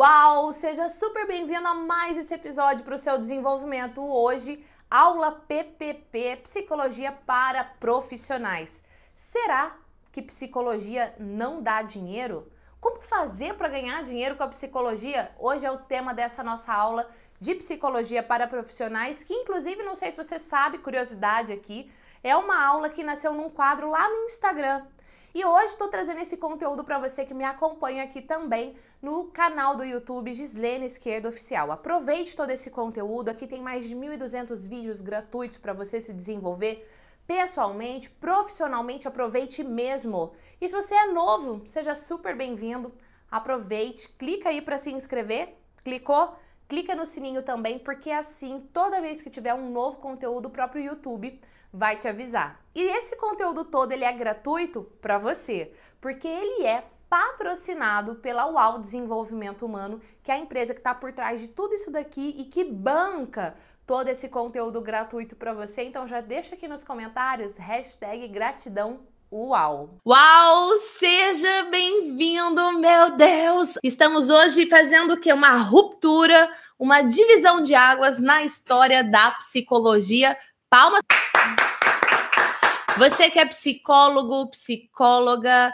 Uau! Seja super bem-vindo a mais esse episódio para o seu desenvolvimento. Hoje, aula PPP Psicologia para Profissionais. Será que psicologia não dá dinheiro? Como fazer para ganhar dinheiro com a psicologia? Hoje é o tema dessa nossa aula de psicologia para profissionais, que inclusive não sei se você sabe, curiosidade aqui, é uma aula que nasceu num quadro lá no Instagram. E hoje estou trazendo esse conteúdo para você que me acompanha aqui também no canal do YouTube Gislene Esquerda Oficial. Aproveite todo esse conteúdo, aqui tem mais de 1.200 vídeos gratuitos para você se desenvolver pessoalmente, profissionalmente, aproveite mesmo. E se você é novo, seja super bem-vindo. Aproveite, clica aí para se inscrever. Clicou? Clica no sininho também, porque assim, toda vez que tiver um novo conteúdo do próprio YouTube, vai te avisar. E esse conteúdo todo ele é gratuito para você, porque ele é patrocinado pela UAU Desenvolvimento Humano, que é a empresa que está por trás de tudo isso daqui e que banca todo esse conteúdo gratuito para você. Então já deixa aqui nos comentários hashtag gratidão Uau! Uau! Seja bem-vindo, meu Deus! Estamos hoje fazendo o que? Uma ruptura, uma divisão de águas na história da psicologia. Palmas! Você que é psicólogo, psicóloga,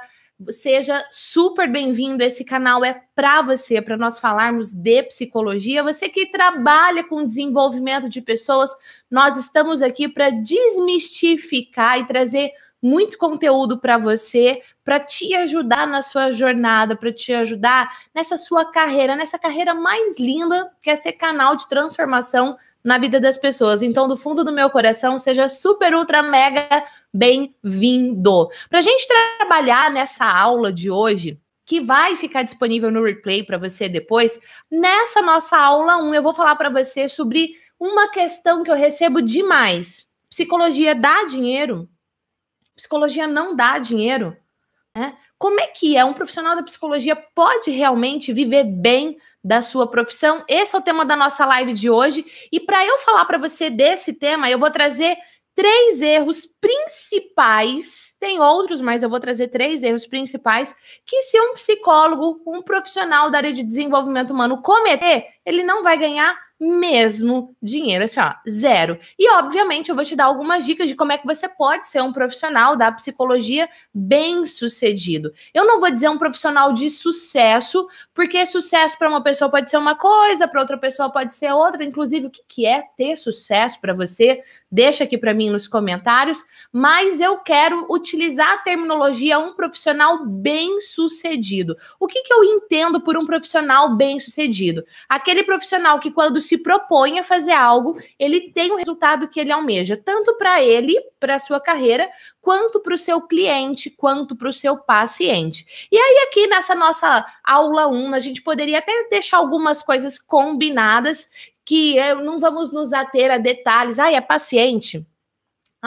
seja super bem-vindo. Esse canal é para você, para nós falarmos de psicologia. Você que trabalha com desenvolvimento de pessoas, nós estamos aqui para desmistificar e trazer muito conteúdo para você, para te ajudar na sua jornada, para te ajudar nessa sua carreira, nessa carreira mais linda, que é ser canal de transformação na vida das pessoas. Então, do fundo do meu coração, seja super, ultra, mega bem-vindo. Para a gente trabalhar nessa aula de hoje, que vai ficar disponível no replay para você depois, nessa nossa aula 1, eu vou falar para você sobre uma questão que eu recebo demais. Psicologia dá dinheiro? Psicologia não dá dinheiro? Né? Como é que é? Um profissional da psicologia pode realmente viver bem da sua profissão? Esse é o tema da nossa live de hoje. E para eu falar para você desse tema, eu vou trazer três erros principais tem outros, mas eu vou trazer três erros principais que, se um psicólogo, um profissional da área de desenvolvimento humano cometer, ele não vai ganhar mesmo dinheiro, assim, ó, zero. E, obviamente, eu vou te dar algumas dicas de como é que você pode ser um profissional da psicologia bem sucedido. Eu não vou dizer um profissional de sucesso, porque sucesso para uma pessoa pode ser uma coisa, para outra pessoa pode ser outra. Inclusive, o que, que é ter sucesso para você? Deixa aqui para mim nos comentários. Mas eu quero utilizar a terminologia um profissional bem sucedido. O que, que eu entendo por um profissional bem sucedido? Aquele profissional que, quando se propõe a fazer algo, ele tem o resultado que ele almeja, tanto para ele, para a sua carreira, quanto para o seu cliente, quanto para o seu paciente. E aí, aqui nessa nossa aula 1, a gente poderia até deixar algumas coisas combinadas que eh, não vamos nos ater a detalhes. Ah, é paciente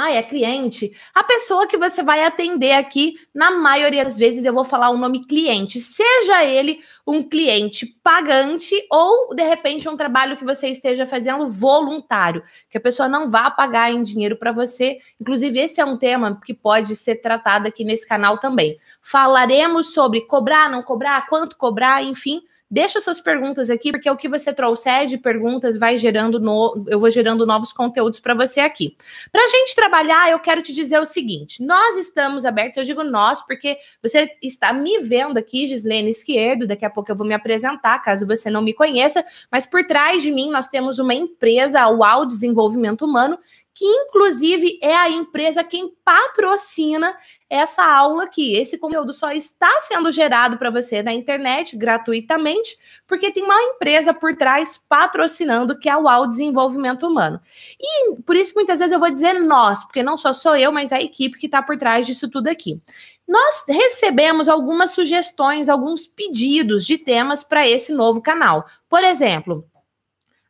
ah, é cliente. A pessoa que você vai atender aqui, na maioria das vezes eu vou falar o nome cliente, seja ele um cliente pagante ou de repente um trabalho que você esteja fazendo voluntário, que a pessoa não vá pagar em dinheiro para você. Inclusive esse é um tema que pode ser tratado aqui nesse canal também. Falaremos sobre cobrar, não cobrar, quanto cobrar, enfim, Deixa suas perguntas aqui, porque o que você trouxe é de perguntas vai gerando no, eu vou gerando novos conteúdos para você aqui. Para a gente trabalhar, eu quero te dizer o seguinte: nós estamos abertos, eu digo nós, porque você está me vendo aqui, Gislene Esquerdo. Daqui a pouco eu vou me apresentar, caso você não me conheça, mas por trás de mim nós temos uma empresa, o UAU Desenvolvimento Humano, que inclusive é a empresa quem patrocina essa aula aqui. Esse conteúdo só está sendo gerado para você na internet gratuitamente, porque tem uma empresa por trás patrocinando, que é o UAU Desenvolvimento Humano. E por isso muitas vezes eu vou dizer nós, porque não só sou eu, mas a equipe que está por trás disso tudo aqui. Nós recebemos algumas sugestões, alguns pedidos de temas para esse novo canal. Por exemplo,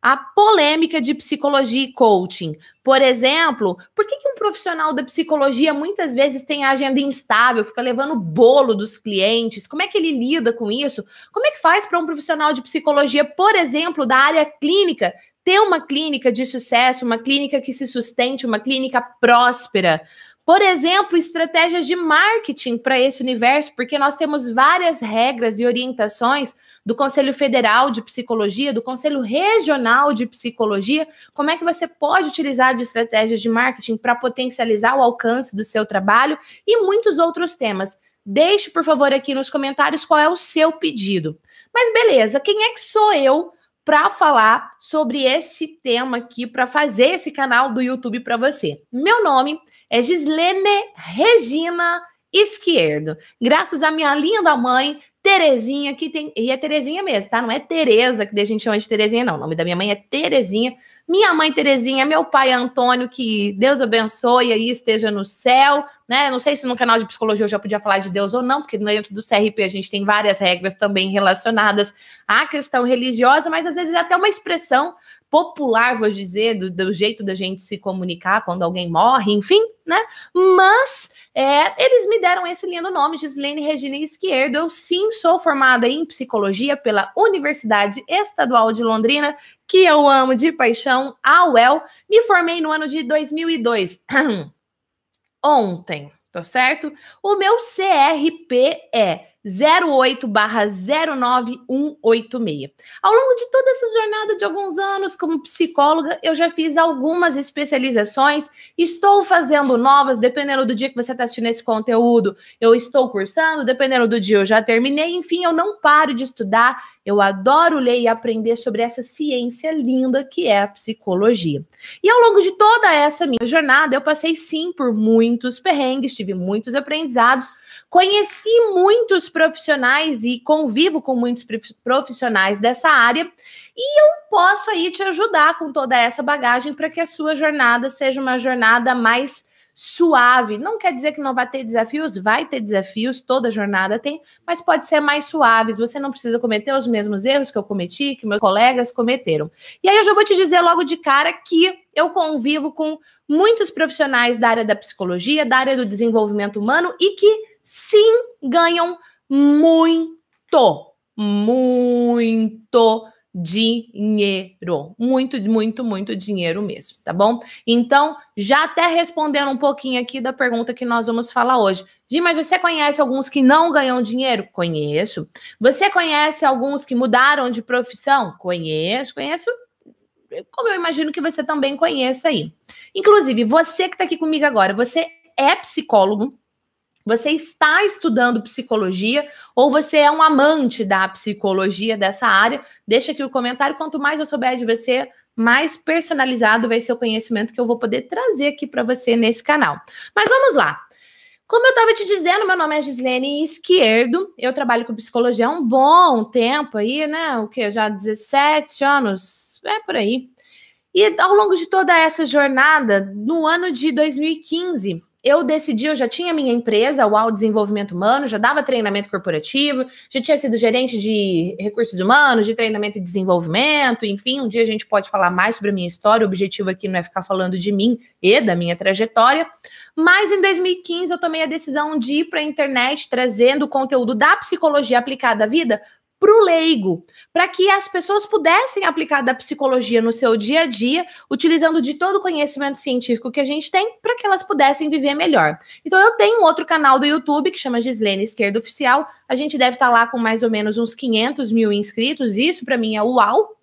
a polêmica de psicologia e coaching. Por exemplo, por que, que um profissional da psicologia muitas vezes tem agenda instável, fica levando bolo dos clientes? Como é que ele lida com isso? Como é que faz para um profissional de psicologia, por exemplo, da área clínica, ter uma clínica de sucesso, uma clínica que se sustente, uma clínica próspera? Por exemplo, estratégias de marketing para esse universo, porque nós temos várias regras e orientações do Conselho Federal de Psicologia, do Conselho Regional de Psicologia, como é que você pode utilizar de estratégias de marketing para potencializar o alcance do seu trabalho e muitos outros temas. Deixe, por favor, aqui nos comentários qual é o seu pedido. Mas beleza, quem é que sou eu para falar sobre esse tema aqui, para fazer esse canal do YouTube para você? Meu nome é Gislene Regina esquerdo. Graças à minha linda mãe, Terezinha, que tem. E é Terezinha mesmo, tá? Não é Tereza, que a gente chama de Terezinha, não. O nome da minha mãe é Terezinha. Minha mãe Terezinha, meu pai Antônio, que Deus abençoe aí, esteja no céu, né? Não sei se no canal de psicologia eu já podia falar de Deus ou não, porque dentro do CRP a gente tem várias regras também relacionadas à questão religiosa, mas às vezes é até uma expressão popular, vou dizer, do, do jeito da gente se comunicar quando alguém morre, enfim, né? Mas é, eles me deram esse lindo nome, Gislene Regina Esquerdo. Eu sim sou formada em psicologia pela Universidade Estadual de Londrina, que eu amo de paixão, a UEL. Me formei no ano de 2002. Ontem, tá certo? O meu CRP é 08/09186. Ao longo de toda essa jornada de alguns anos como psicóloga, eu já fiz algumas especializações, estou fazendo novas, dependendo do dia que você está assistindo esse conteúdo, eu estou cursando, dependendo do dia eu já terminei, enfim, eu não paro de estudar, eu adoro ler e aprender sobre essa ciência linda que é a psicologia. E ao longo de toda essa minha jornada, eu passei sim por muitos perrengues, tive muitos aprendizados, Conheci muitos profissionais e convivo com muitos profissionais dessa área e eu posso aí te ajudar com toda essa bagagem para que a sua jornada seja uma jornada mais suave. Não quer dizer que não vai ter desafios, vai ter desafios, toda jornada tem, mas pode ser mais suaves. Você não precisa cometer os mesmos erros que eu cometi, que meus colegas cometeram. E aí eu já vou te dizer logo de cara que eu convivo com muitos profissionais da área da psicologia, da área do desenvolvimento humano e que sim ganham muito, muito dinheiro. Muito, muito, muito dinheiro mesmo, tá bom? Então, já até respondendo um pouquinho aqui da pergunta que nós vamos falar hoje. Gi, mas você conhece alguns que não ganham dinheiro? Conheço. Você conhece alguns que mudaram de profissão? Conheço, conheço. Como eu imagino que você também conheça aí. Inclusive, você que está aqui comigo agora, você é psicólogo, você está estudando psicologia ou você é um amante da psicologia dessa área? Deixa aqui o comentário. Quanto mais eu souber de você, mais personalizado vai ser o conhecimento que eu vou poder trazer aqui para você nesse canal. Mas vamos lá. Como eu estava te dizendo, meu nome é Gislene Esquerdo, eu trabalho com psicologia há um bom tempo aí, né? O que? Já 17 anos, é por aí. E ao longo de toda essa jornada, no ano de 2015, eu decidi, eu já tinha minha empresa, o UAU Desenvolvimento Humano, já dava treinamento corporativo, já tinha sido gerente de recursos humanos, de treinamento e desenvolvimento, enfim, um dia a gente pode falar mais sobre a minha história, o objetivo aqui não é ficar falando de mim e da minha trajetória, mas em 2015 eu tomei a decisão de ir para a internet trazendo conteúdo da psicologia aplicada à vida para o leigo, para que as pessoas pudessem aplicar da psicologia no seu dia a dia, utilizando de todo o conhecimento científico que a gente tem, para que elas pudessem viver melhor. Então, eu tenho um outro canal do YouTube que chama Gislene Esquerda Oficial. A gente deve estar tá lá com mais ou menos uns 500 mil inscritos. Isso, para mim, é uau,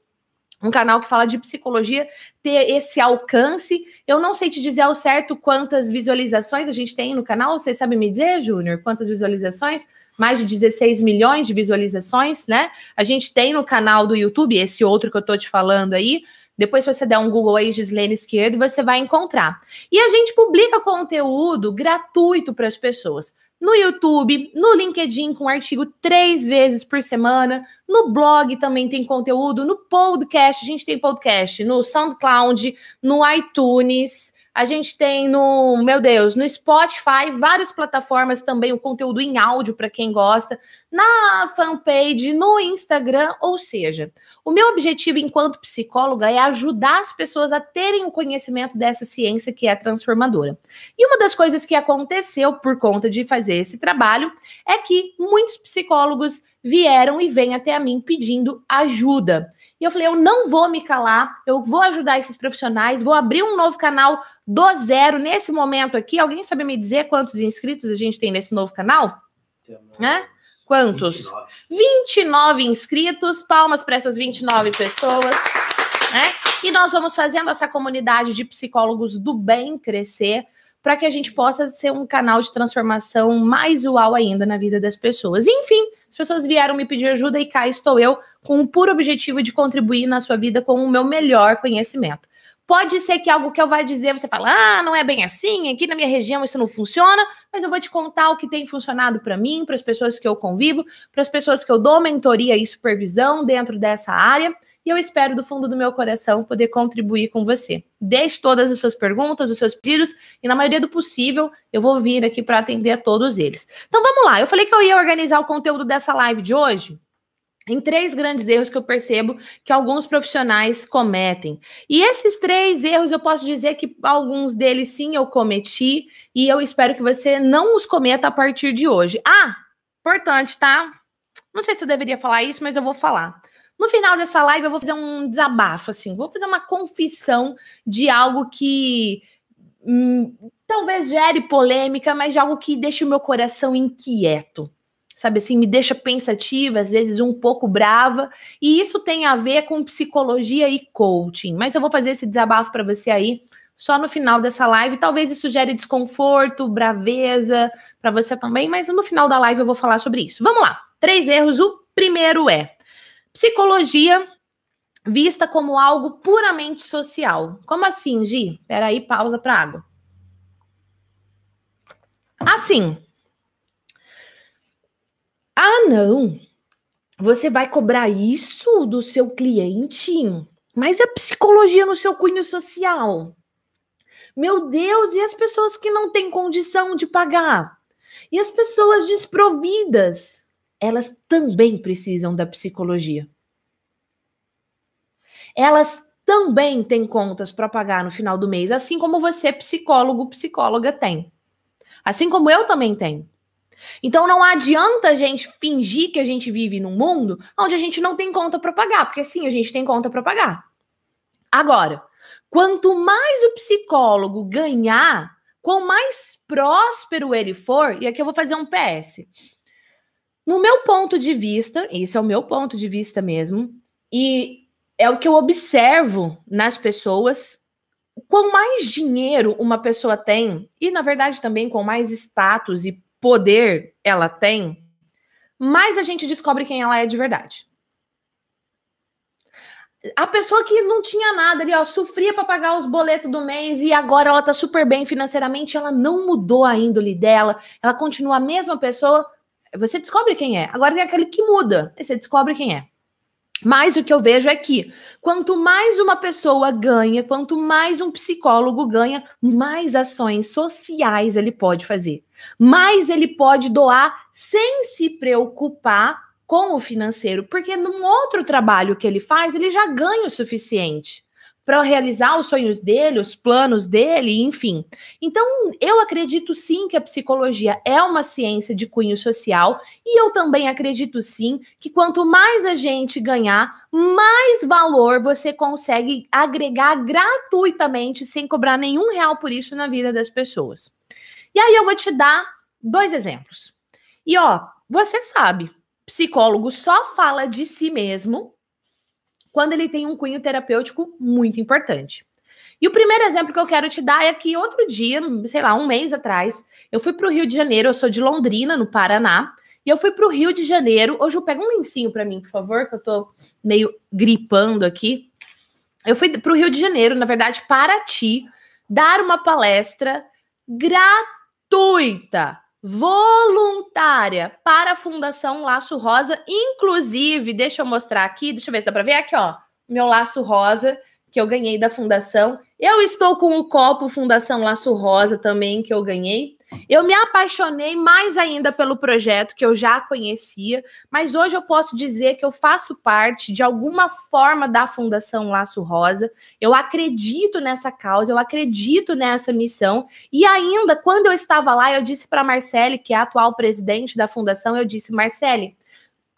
um canal que fala de psicologia ter esse alcance. Eu não sei te dizer ao certo quantas visualizações a gente tem no canal. Você sabe me dizer, Júnior, quantas visualizações? mais de 16 milhões de visualizações, né? A gente tem no canal do YouTube, esse outro que eu tô te falando aí. Depois você der um Google aí, Gislene Esquerdo, você vai encontrar. E a gente publica conteúdo gratuito para as pessoas no YouTube, no LinkedIn com artigo três vezes por semana, no blog também tem conteúdo, no podcast, a gente tem podcast no SoundCloud, no iTunes, a gente tem no, meu Deus, no Spotify, várias plataformas também, o conteúdo em áudio para quem gosta, na fanpage, no Instagram, ou seja, o meu objetivo enquanto psicóloga é ajudar as pessoas a terem o conhecimento dessa ciência que é transformadora. E uma das coisas que aconteceu por conta de fazer esse trabalho é que muitos psicólogos vieram e vêm até a mim pedindo ajuda. E eu falei, eu não vou me calar, eu vou ajudar esses profissionais, vou abrir um novo canal do zero nesse momento aqui. Alguém sabe me dizer quantos inscritos a gente tem nesse novo canal? Né? Quantos? 29. 29 inscritos, palmas para essas 29 pessoas. Né? E nós vamos fazendo essa comunidade de psicólogos do bem crescer para que a gente possa ser um canal de transformação mais uau ainda na vida das pessoas. Enfim, as pessoas vieram me pedir ajuda e cá estou eu, com o puro objetivo de contribuir na sua vida com o meu melhor conhecimento. Pode ser que algo que eu vá dizer, você fala, ah, não é bem assim, aqui na minha região isso não funciona, mas eu vou te contar o que tem funcionado para mim, para as pessoas que eu convivo, para as pessoas que eu dou mentoria e supervisão dentro dessa área e eu espero do fundo do meu coração poder contribuir com você. Deixe todas as suas perguntas, os seus pedidos e na maioria do possível eu vou vir aqui para atender a todos eles. Então vamos lá, eu falei que eu ia organizar o conteúdo dessa live de hoje em três grandes erros que eu percebo que alguns profissionais cometem. E esses três erros eu posso dizer que alguns deles sim eu cometi e eu espero que você não os cometa a partir de hoje. Ah, importante, tá? Não sei se eu deveria falar isso, mas eu vou falar. No final dessa live, eu vou fazer um desabafo, assim, vou fazer uma confissão de algo que hum, talvez gere polêmica, mas de algo que deixa o meu coração inquieto. Sabe assim, me deixa pensativa, às vezes um pouco brava, e isso tem a ver com psicologia e coaching. Mas eu vou fazer esse desabafo para você aí só no final dessa live. Talvez isso gere desconforto, braveza para você também, mas no final da live eu vou falar sobre isso. Vamos lá. Três erros. O primeiro é: Psicologia vista como algo puramente social. Como assim, Gi? Peraí, pausa para água. Assim. Ah, não. Você vai cobrar isso do seu cliente? Mas a é psicologia no seu cunho social. Meu Deus, e as pessoas que não têm condição de pagar? E as pessoas desprovidas? elas também precisam da psicologia. Elas também têm contas para pagar no final do mês, assim como você, psicólogo, psicóloga, tem. Assim como eu também tenho. Então não adianta a gente fingir que a gente vive num mundo onde a gente não tem conta para pagar, porque sim, a gente tem conta para pagar. Agora, quanto mais o psicólogo ganhar, quanto mais próspero ele for, e aqui eu vou fazer um PS. No meu ponto de vista, isso é o meu ponto de vista mesmo, e é o que eu observo nas pessoas. Quanto mais dinheiro uma pessoa tem, e na verdade também com mais status e poder ela tem, mais a gente descobre quem ela é de verdade. A pessoa que não tinha nada ali, ó, sofria para pagar os boletos do mês e agora ela tá super bem financeiramente, ela não mudou a índole dela, ela continua a mesma pessoa, você descobre quem é. Agora tem aquele que muda, você descobre quem é. Mas o que eu vejo é que quanto mais uma pessoa ganha, quanto mais um psicólogo ganha, mais ações sociais ele pode fazer. Mais ele pode doar sem se preocupar com o financeiro, porque num outro trabalho que ele faz, ele já ganha o suficiente para realizar os sonhos dele, os planos dele, enfim. Então, eu acredito sim que a psicologia é uma ciência de cunho social e eu também acredito sim que quanto mais a gente ganhar, mais valor você consegue agregar gratuitamente sem cobrar nenhum real por isso na vida das pessoas. E aí eu vou te dar dois exemplos. E ó, você sabe, psicólogo só fala de si mesmo quando ele tem um cunho terapêutico muito importante. E o primeiro exemplo que eu quero te dar é que outro dia, sei lá, um mês atrás, eu fui para o Rio de Janeiro, eu sou de Londrina, no Paraná, e eu fui para o Rio de Janeiro. Hoje eu pego um lencinho para mim, por favor, que eu estou meio gripando aqui. Eu fui para o Rio de Janeiro, na verdade, para ti, dar uma palestra gratuita voluntária para a Fundação Laço Rosa. Inclusive, deixa eu mostrar aqui, deixa eu ver se dá para ver aqui, ó, meu laço rosa que eu ganhei da Fundação. Eu estou com o copo Fundação Laço Rosa também que eu ganhei. Eu me apaixonei mais ainda pelo projeto que eu já conhecia, mas hoje eu posso dizer que eu faço parte de alguma forma da Fundação Laço Rosa. Eu acredito nessa causa, eu acredito nessa missão. E ainda quando eu estava lá, eu disse para Marcele, que é a atual presidente da fundação, eu disse: "Marcele,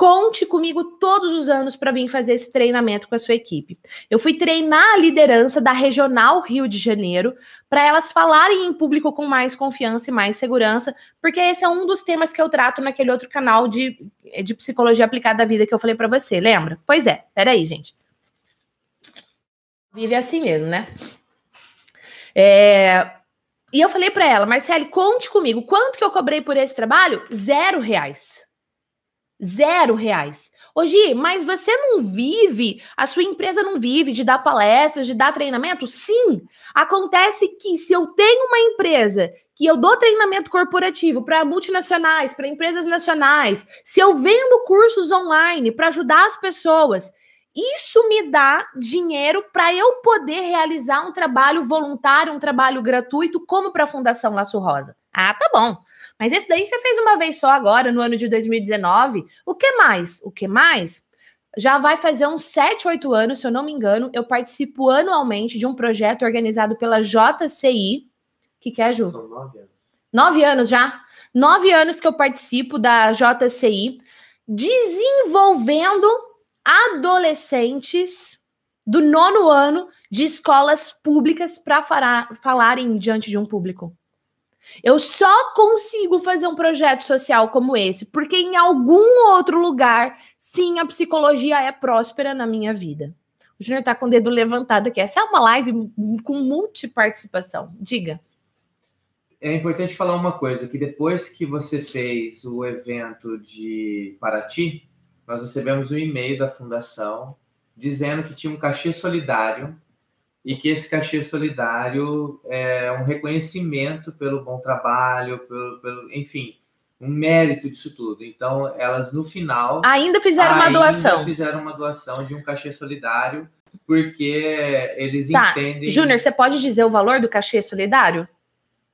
Conte comigo todos os anos para vir fazer esse treinamento com a sua equipe. Eu fui treinar a liderança da Regional Rio de Janeiro para elas falarem em público com mais confiança e mais segurança, porque esse é um dos temas que eu trato naquele outro canal de, eh, de psicologia aplicada à vida que eu falei para você, lembra? Pois é, peraí, gente. Vive assim mesmo, né? É, e eu falei para ela, Marcele, conte comigo, quanto que eu cobrei por esse trabalho? Zero reais. Zero reais. Hoje, mas você não vive, a sua empresa não vive de dar palestras, de dar treinamento? Sim. Acontece que se eu tenho uma empresa que eu dou treinamento corporativo para multinacionais, para empresas nacionais, se eu vendo cursos online para ajudar as pessoas, isso me dá dinheiro para eu poder realizar um trabalho voluntário, um trabalho gratuito, como para a Fundação Laço Rosa. Ah, tá bom. Mas esse daí você fez uma vez só agora, no ano de 2019. O que mais? O que mais? Já vai fazer uns 7, 8 anos, se eu não me engano, eu participo anualmente de um projeto organizado pela JCI. O que, que é, Ju? São nove anos. Nove anos já? Nove anos que eu participo da JCI, desenvolvendo adolescentes do nono ano de escolas públicas para falarem diante de um público. Eu só consigo fazer um projeto social como esse porque em algum outro lugar, sim, a psicologia é próspera na minha vida. O Júnior está com o dedo levantado aqui. Essa é uma live com multiparticipação. Diga. É importante falar uma coisa, que depois que você fez o evento de Paraty, nós recebemos um e-mail da fundação dizendo que tinha um cachê solidário e que esse cachê solidário é um reconhecimento pelo bom trabalho, pelo, pelo enfim, um mérito disso tudo. Então, elas no final ainda fizeram ainda uma doação. Fizeram uma doação de um cachê solidário porque eles tá. entendem. Júnior, você pode dizer o valor do cachê solidário?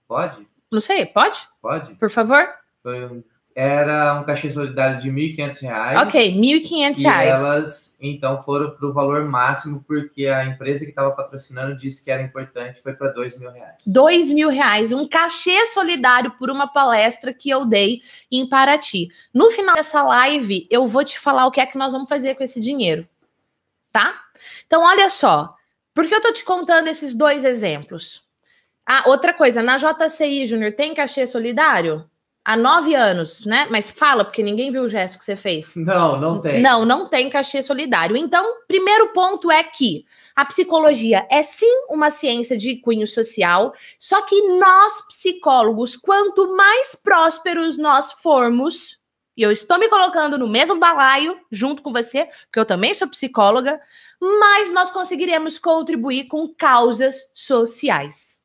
Pode. Não sei, pode? Pode. Por favor. Foi um era um cachê solidário de R$ 1.500. Ok, R$ 1.500. E elas, então, foram para o valor máximo, porque a empresa que estava patrocinando disse que era importante, foi para R$ 2.000. R$ reais, um cachê solidário por uma palestra que eu dei em Paraty. No final dessa live, eu vou te falar o que é que nós vamos fazer com esse dinheiro, tá? Então, olha só, por que eu tô te contando esses dois exemplos? Ah, outra coisa, na JCI, Júnior, tem cachê solidário? há nove anos, né? Mas fala, porque ninguém viu o gesto que você fez. Não, não tem. Não, não tem cachê solidário. Então, primeiro ponto é que a psicologia é sim uma ciência de cunho social, só que nós, psicólogos, quanto mais prósperos nós formos, e eu estou me colocando no mesmo balaio junto com você, porque eu também sou psicóloga, mas nós conseguiremos contribuir com causas sociais.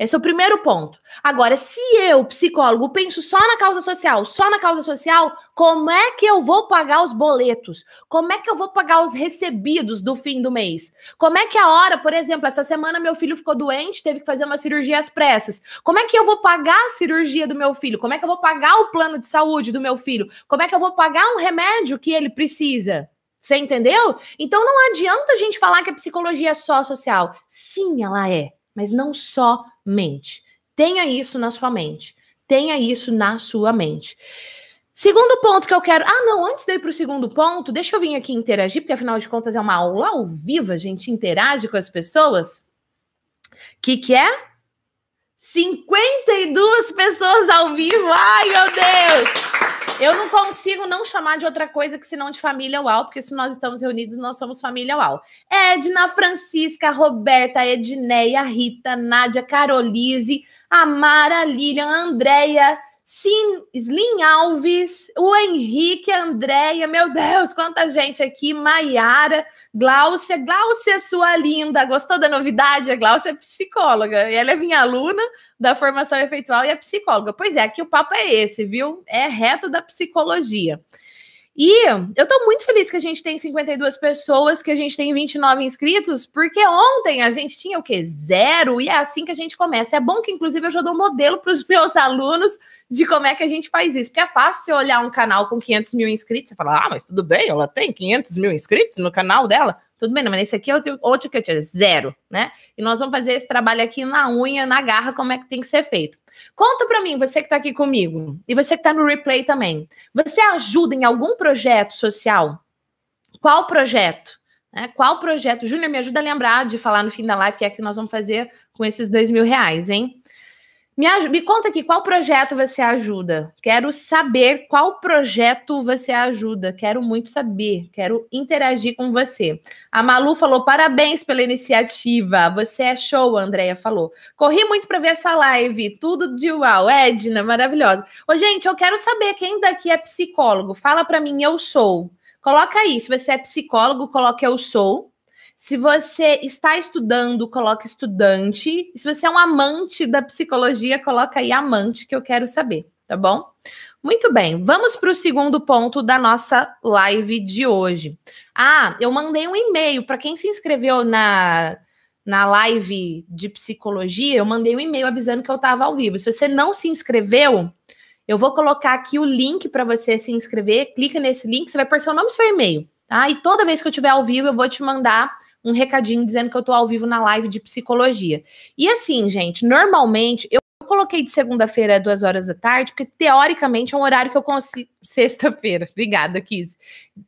Esse é o primeiro ponto. Agora, se eu, psicólogo, penso só na causa social, só na causa social, como é que eu vou pagar os boletos? Como é que eu vou pagar os recebidos do fim do mês? Como é que a hora, por exemplo, essa semana meu filho ficou doente, teve que fazer uma cirurgia às pressas. Como é que eu vou pagar a cirurgia do meu filho? Como é que eu vou pagar o plano de saúde do meu filho? Como é que eu vou pagar um remédio que ele precisa? Você entendeu? Então não adianta a gente falar que a psicologia é só social. Sim, ela é, mas não só mente. Tenha isso na sua mente. Tenha isso na sua mente. Segundo ponto que eu quero. Ah, não, antes de ir para o segundo ponto, deixa eu vir aqui interagir, porque afinal de contas é uma aula ao vivo, a gente interage com as pessoas. O que, que é? 52 pessoas ao vivo. Ai, meu Deus! Eu não consigo não chamar de outra coisa que senão de família UAU, porque se nós estamos reunidos, nós somos família UAU. Edna, Francisca, Roberta, Edneia, Rita, Nádia, Carolise, Amara, Lilian, Andréia, Sim, Slim Alves, o Henrique, a Andréia, meu Deus, quanta gente aqui, Maiara, Glaucia, Glaucia, sua linda, gostou da novidade? A Glaucia é psicóloga, e ela é minha aluna da formação efeitual e é psicóloga. Pois é, aqui o papo é esse, viu? É reto da psicologia. E eu tô muito feliz que a gente tem 52 pessoas, que a gente tem 29 inscritos, porque ontem a gente tinha o quê? Zero, e é assim que a gente começa. É bom que, inclusive, eu já dou um modelo para os meus alunos de como é que a gente faz isso. Porque é fácil você olhar um canal com 500 mil inscritos e falar, ah, mas tudo bem, ela tem 500 mil inscritos no canal dela. Tudo bem, não, mas esse aqui é outro, outro que eu tinha, zero, né? E nós vamos fazer esse trabalho aqui na unha, na garra, como é que tem que ser feito. Conta para mim, você que está aqui comigo e você que está no replay também. Você ajuda em algum projeto social? Qual projeto? Né? qual projeto? Júnior, me ajuda a lembrar de falar no fim da live que é que nós vamos fazer com esses dois mil reais, hein? Me, me conta aqui, qual projeto você ajuda? Quero saber qual projeto você ajuda. Quero muito saber, quero interagir com você. A Malu falou: parabéns pela iniciativa. Você é show, a Andrea falou. Corri muito para ver essa live, tudo de uau. Edna, maravilhosa. Ô, gente, eu quero saber quem daqui é psicólogo. Fala para mim, eu sou. Coloca aí, se você é psicólogo, coloca eu sou. Se você está estudando, coloca estudante. Se você é um amante da psicologia, coloca aí amante, que eu quero saber, tá bom? Muito bem, vamos para o segundo ponto da nossa live de hoje. Ah, eu mandei um e-mail para quem se inscreveu na, na live de psicologia. Eu mandei um e-mail avisando que eu estava ao vivo. Se você não se inscreveu, eu vou colocar aqui o link para você se inscrever. Clica nesse link, você vai pôr seu nome e seu e-mail. Tá? E toda vez que eu tiver ao vivo, eu vou te mandar um recadinho dizendo que eu tô ao vivo na live de psicologia. E assim, gente, normalmente eu coloquei de segunda-feira às duas horas da tarde, porque teoricamente é um horário que eu consigo. Sexta-feira, obrigada, Kiz.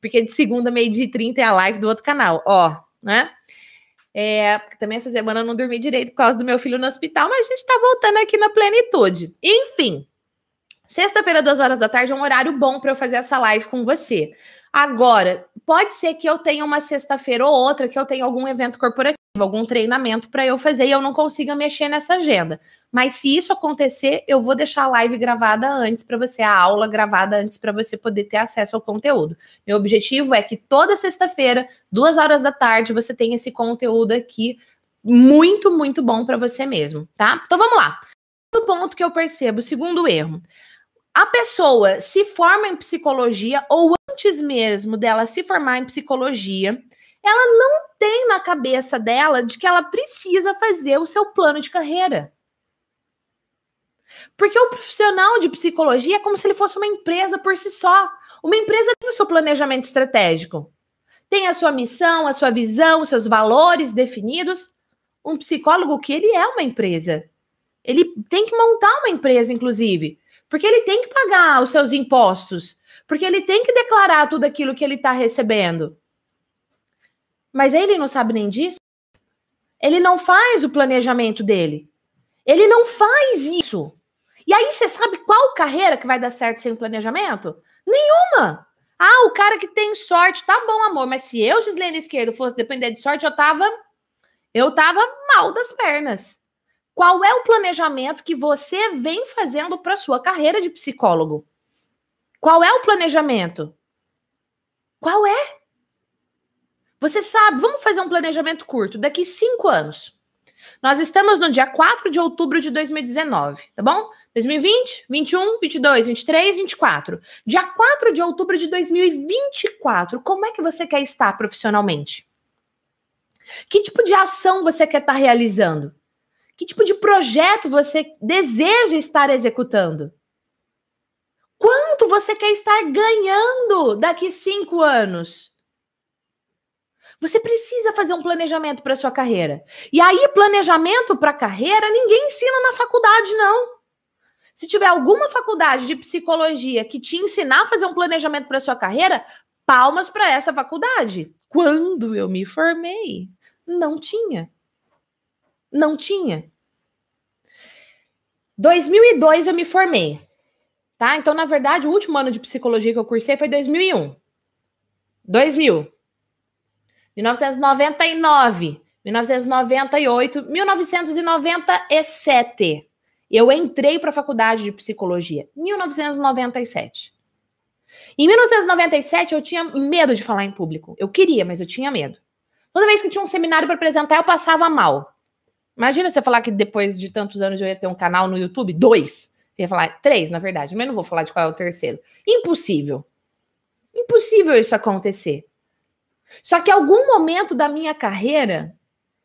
Porque de segunda, meio-dia e trinta é a live do outro canal, ó, né? É, porque também essa semana eu não dormi direito por causa do meu filho no hospital, mas a gente tá voltando aqui na plenitude. Enfim, sexta-feira, duas horas da tarde, é um horário bom para eu fazer essa live com você. Agora, pode ser que eu tenha uma sexta-feira ou outra que eu tenha algum evento corporativo, algum treinamento para eu fazer e eu não consiga mexer nessa agenda. Mas se isso acontecer, eu vou deixar a live gravada antes para você, a aula gravada antes para você poder ter acesso ao conteúdo. Meu objetivo é que toda sexta-feira, duas horas da tarde, você tenha esse conteúdo aqui muito, muito bom para você mesmo, tá? Então vamos lá. O ponto que eu percebo, segundo erro, a pessoa se forma em psicologia ou antes mesmo dela se formar em psicologia, ela não tem na cabeça dela de que ela precisa fazer o seu plano de carreira. Porque o profissional de psicologia é como se ele fosse uma empresa por si só. Uma empresa tem o seu planejamento estratégico, tem a sua missão, a sua visão, os seus valores definidos. Um psicólogo que ele é uma empresa. Ele tem que montar uma empresa, inclusive porque ele tem que pagar os seus impostos. Porque ele tem que declarar tudo aquilo que ele está recebendo. Mas ele não sabe nem disso. Ele não faz o planejamento dele. Ele não faz isso. E aí você sabe qual carreira que vai dar certo sem planejamento? Nenhuma. Ah, o cara que tem sorte, tá bom, amor, mas se eu, Gislene Esquerdo, fosse depender de sorte, eu tava eu tava mal das pernas. Qual é o planejamento que você vem fazendo para sua carreira de psicólogo? Qual é o planejamento? Qual é? Você sabe, vamos fazer um planejamento curto, daqui cinco anos. Nós estamos no dia 4 de outubro de 2019, tá bom? 2020, 21, 22, 23, 24. Dia 4 de outubro de 2024, como é que você quer estar profissionalmente? Que tipo de ação você quer estar realizando? Que tipo de projeto você deseja estar executando? Quanto você quer estar ganhando daqui cinco anos? Você precisa fazer um planejamento para sua carreira. E aí, planejamento para carreira, ninguém ensina na faculdade, não. Se tiver alguma faculdade de psicologia que te ensinar a fazer um planejamento para sua carreira, palmas para essa faculdade. Quando eu me formei, não tinha. Não tinha. 2002 eu me formei, tá? Então, na verdade, o último ano de psicologia que eu cursei foi 2001. 2000. 1999, 1998, 1997. Eu entrei para a faculdade de psicologia, 1997. Em 1997 eu tinha medo de falar em público. Eu queria, mas eu tinha medo. Toda vez que tinha um seminário para apresentar, eu passava mal. Imagina você falar que depois de tantos anos eu ia ter um canal no YouTube? Dois. Eu ia falar três, na verdade, mas não vou falar de qual é o terceiro. Impossível. Impossível isso acontecer. Só que em algum momento da minha carreira,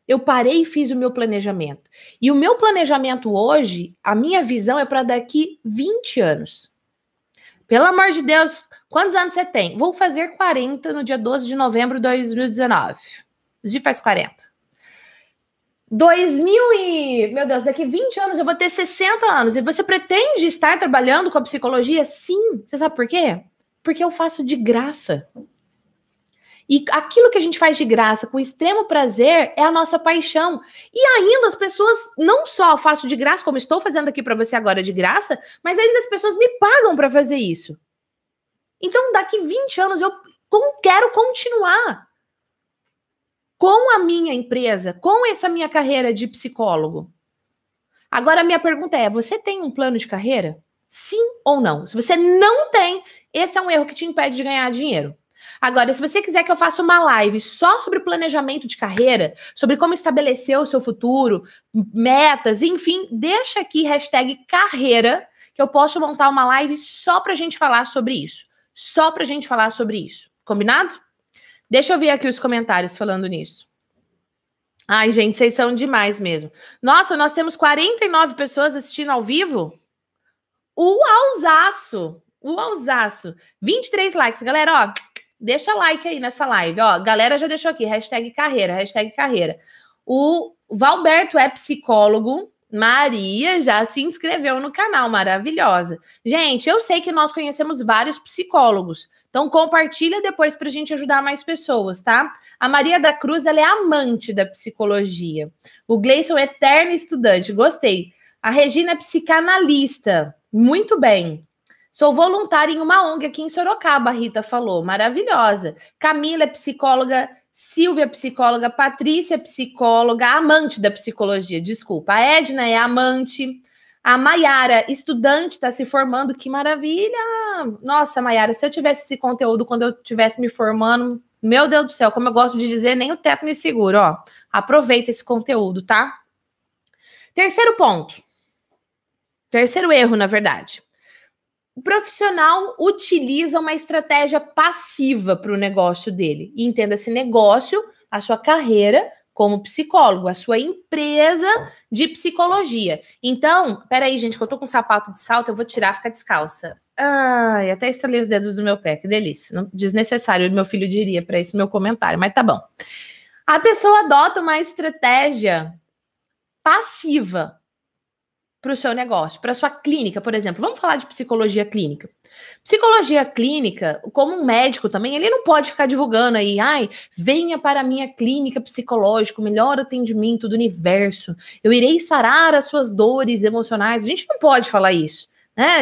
eu parei e fiz o meu planejamento. E o meu planejamento hoje, a minha visão é para daqui 20 anos. Pelo amor de Deus, quantos anos você tem? Vou fazer 40 no dia 12 de novembro de 2019. O faz 40. 2000 e, meu Deus, daqui 20 anos eu vou ter 60 anos. E você pretende estar trabalhando com a psicologia? Sim. Você sabe por quê? Porque eu faço de graça. E aquilo que a gente faz de graça, com extremo prazer, é a nossa paixão. E ainda as pessoas, não só faço de graça, como estou fazendo aqui para você agora de graça, mas ainda as pessoas me pagam para fazer isso. Então, daqui 20 anos, eu quero continuar com a minha empresa, com essa minha carreira de psicólogo. Agora, a minha pergunta é: você tem um plano de carreira? Sim ou não? Se você não tem, esse é um erro que te impede de ganhar dinheiro. Agora, se você quiser que eu faça uma live só sobre planejamento de carreira, sobre como estabelecer o seu futuro, metas, enfim, deixa aqui hashtag carreira, que eu posso montar uma live só pra gente falar sobre isso. Só pra gente falar sobre isso. Combinado? Deixa eu ver aqui os comentários falando nisso. Ai, gente, vocês são demais mesmo. Nossa, nós temos 49 pessoas assistindo ao vivo? O alzaço! O alzaço! 23 likes, galera, ó. Deixa like aí nessa live, ó. Galera já deixou aqui, hashtag carreira, hashtag carreira. O Valberto é psicólogo. Maria já se inscreveu no canal, maravilhosa. Gente, eu sei que nós conhecemos vários psicólogos, então compartilha depois para a gente ajudar mais pessoas, tá? A Maria da Cruz ela é amante da psicologia. O Gleison é eterno estudante, gostei. A Regina é psicanalista, muito bem. Sou voluntária em uma ONG aqui em Sorocaba, a Rita falou, maravilhosa. Camila é psicóloga, Silvia é psicóloga, Patrícia é psicóloga, amante da psicologia, desculpa. A Edna é amante. A Maiara, estudante, está se formando, que maravilha! Nossa, Maiara, se eu tivesse esse conteúdo quando eu estivesse me formando, meu Deus do céu, como eu gosto de dizer, nem o teto me segura, ó. Aproveita esse conteúdo, tá? Terceiro ponto. Terceiro erro, na verdade. O profissional utiliza uma estratégia passiva para o negócio dele. E entenda-se negócio, a sua carreira, como psicólogo, a sua empresa de psicologia. Então, peraí, gente, que eu tô com um sapato de salto, eu vou tirar, ficar descalça. Ai, até estalei os dedos do meu pé, que delícia. Desnecessário, meu filho diria para esse meu comentário, mas tá bom. A pessoa adota uma estratégia passiva para o seu negócio, para sua clínica, por exemplo. Vamos falar de psicologia clínica. Psicologia clínica, como um médico também, ele não pode ficar divulgando aí, ai, venha para a minha clínica psicológica, melhor atendimento do universo. Eu irei sarar as suas dores emocionais. A gente não pode falar isso. né?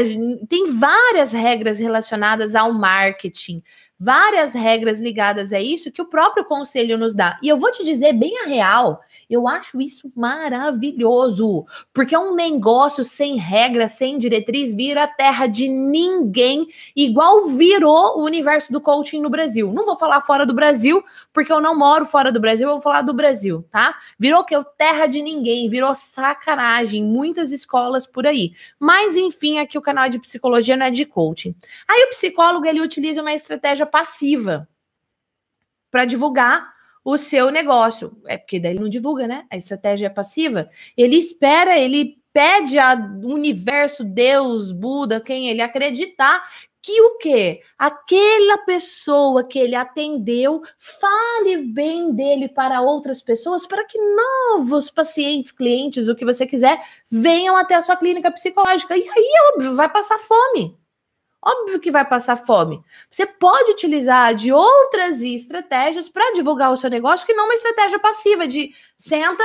tem várias regras relacionadas ao marketing, várias regras ligadas a isso que o próprio conselho nos dá. E eu vou te dizer bem a real, eu acho isso maravilhoso, porque é um negócio sem regra, sem diretriz, vira terra de ninguém, igual virou o universo do coaching no Brasil. Não vou falar fora do Brasil, porque eu não moro fora do Brasil, eu vou falar do Brasil, tá? Virou que terra de ninguém, virou sacanagem, muitas escolas por aí. Mas enfim, aqui o canal é de psicologia não é de coaching. Aí o psicólogo ele utiliza uma estratégia passiva para divulgar o seu negócio. É porque daí ele não divulga, né? A estratégia é passiva. Ele espera, ele pede ao universo, Deus, Buda, quem ele acreditar, que o quê? Aquela pessoa que ele atendeu fale bem dele para outras pessoas, para que novos pacientes, clientes, o que você quiser, venham até a sua clínica psicológica. E aí, é óbvio, vai passar fome. Óbvio que vai passar fome. Você pode utilizar de outras estratégias para divulgar o seu negócio, que não é uma estratégia passiva de senta,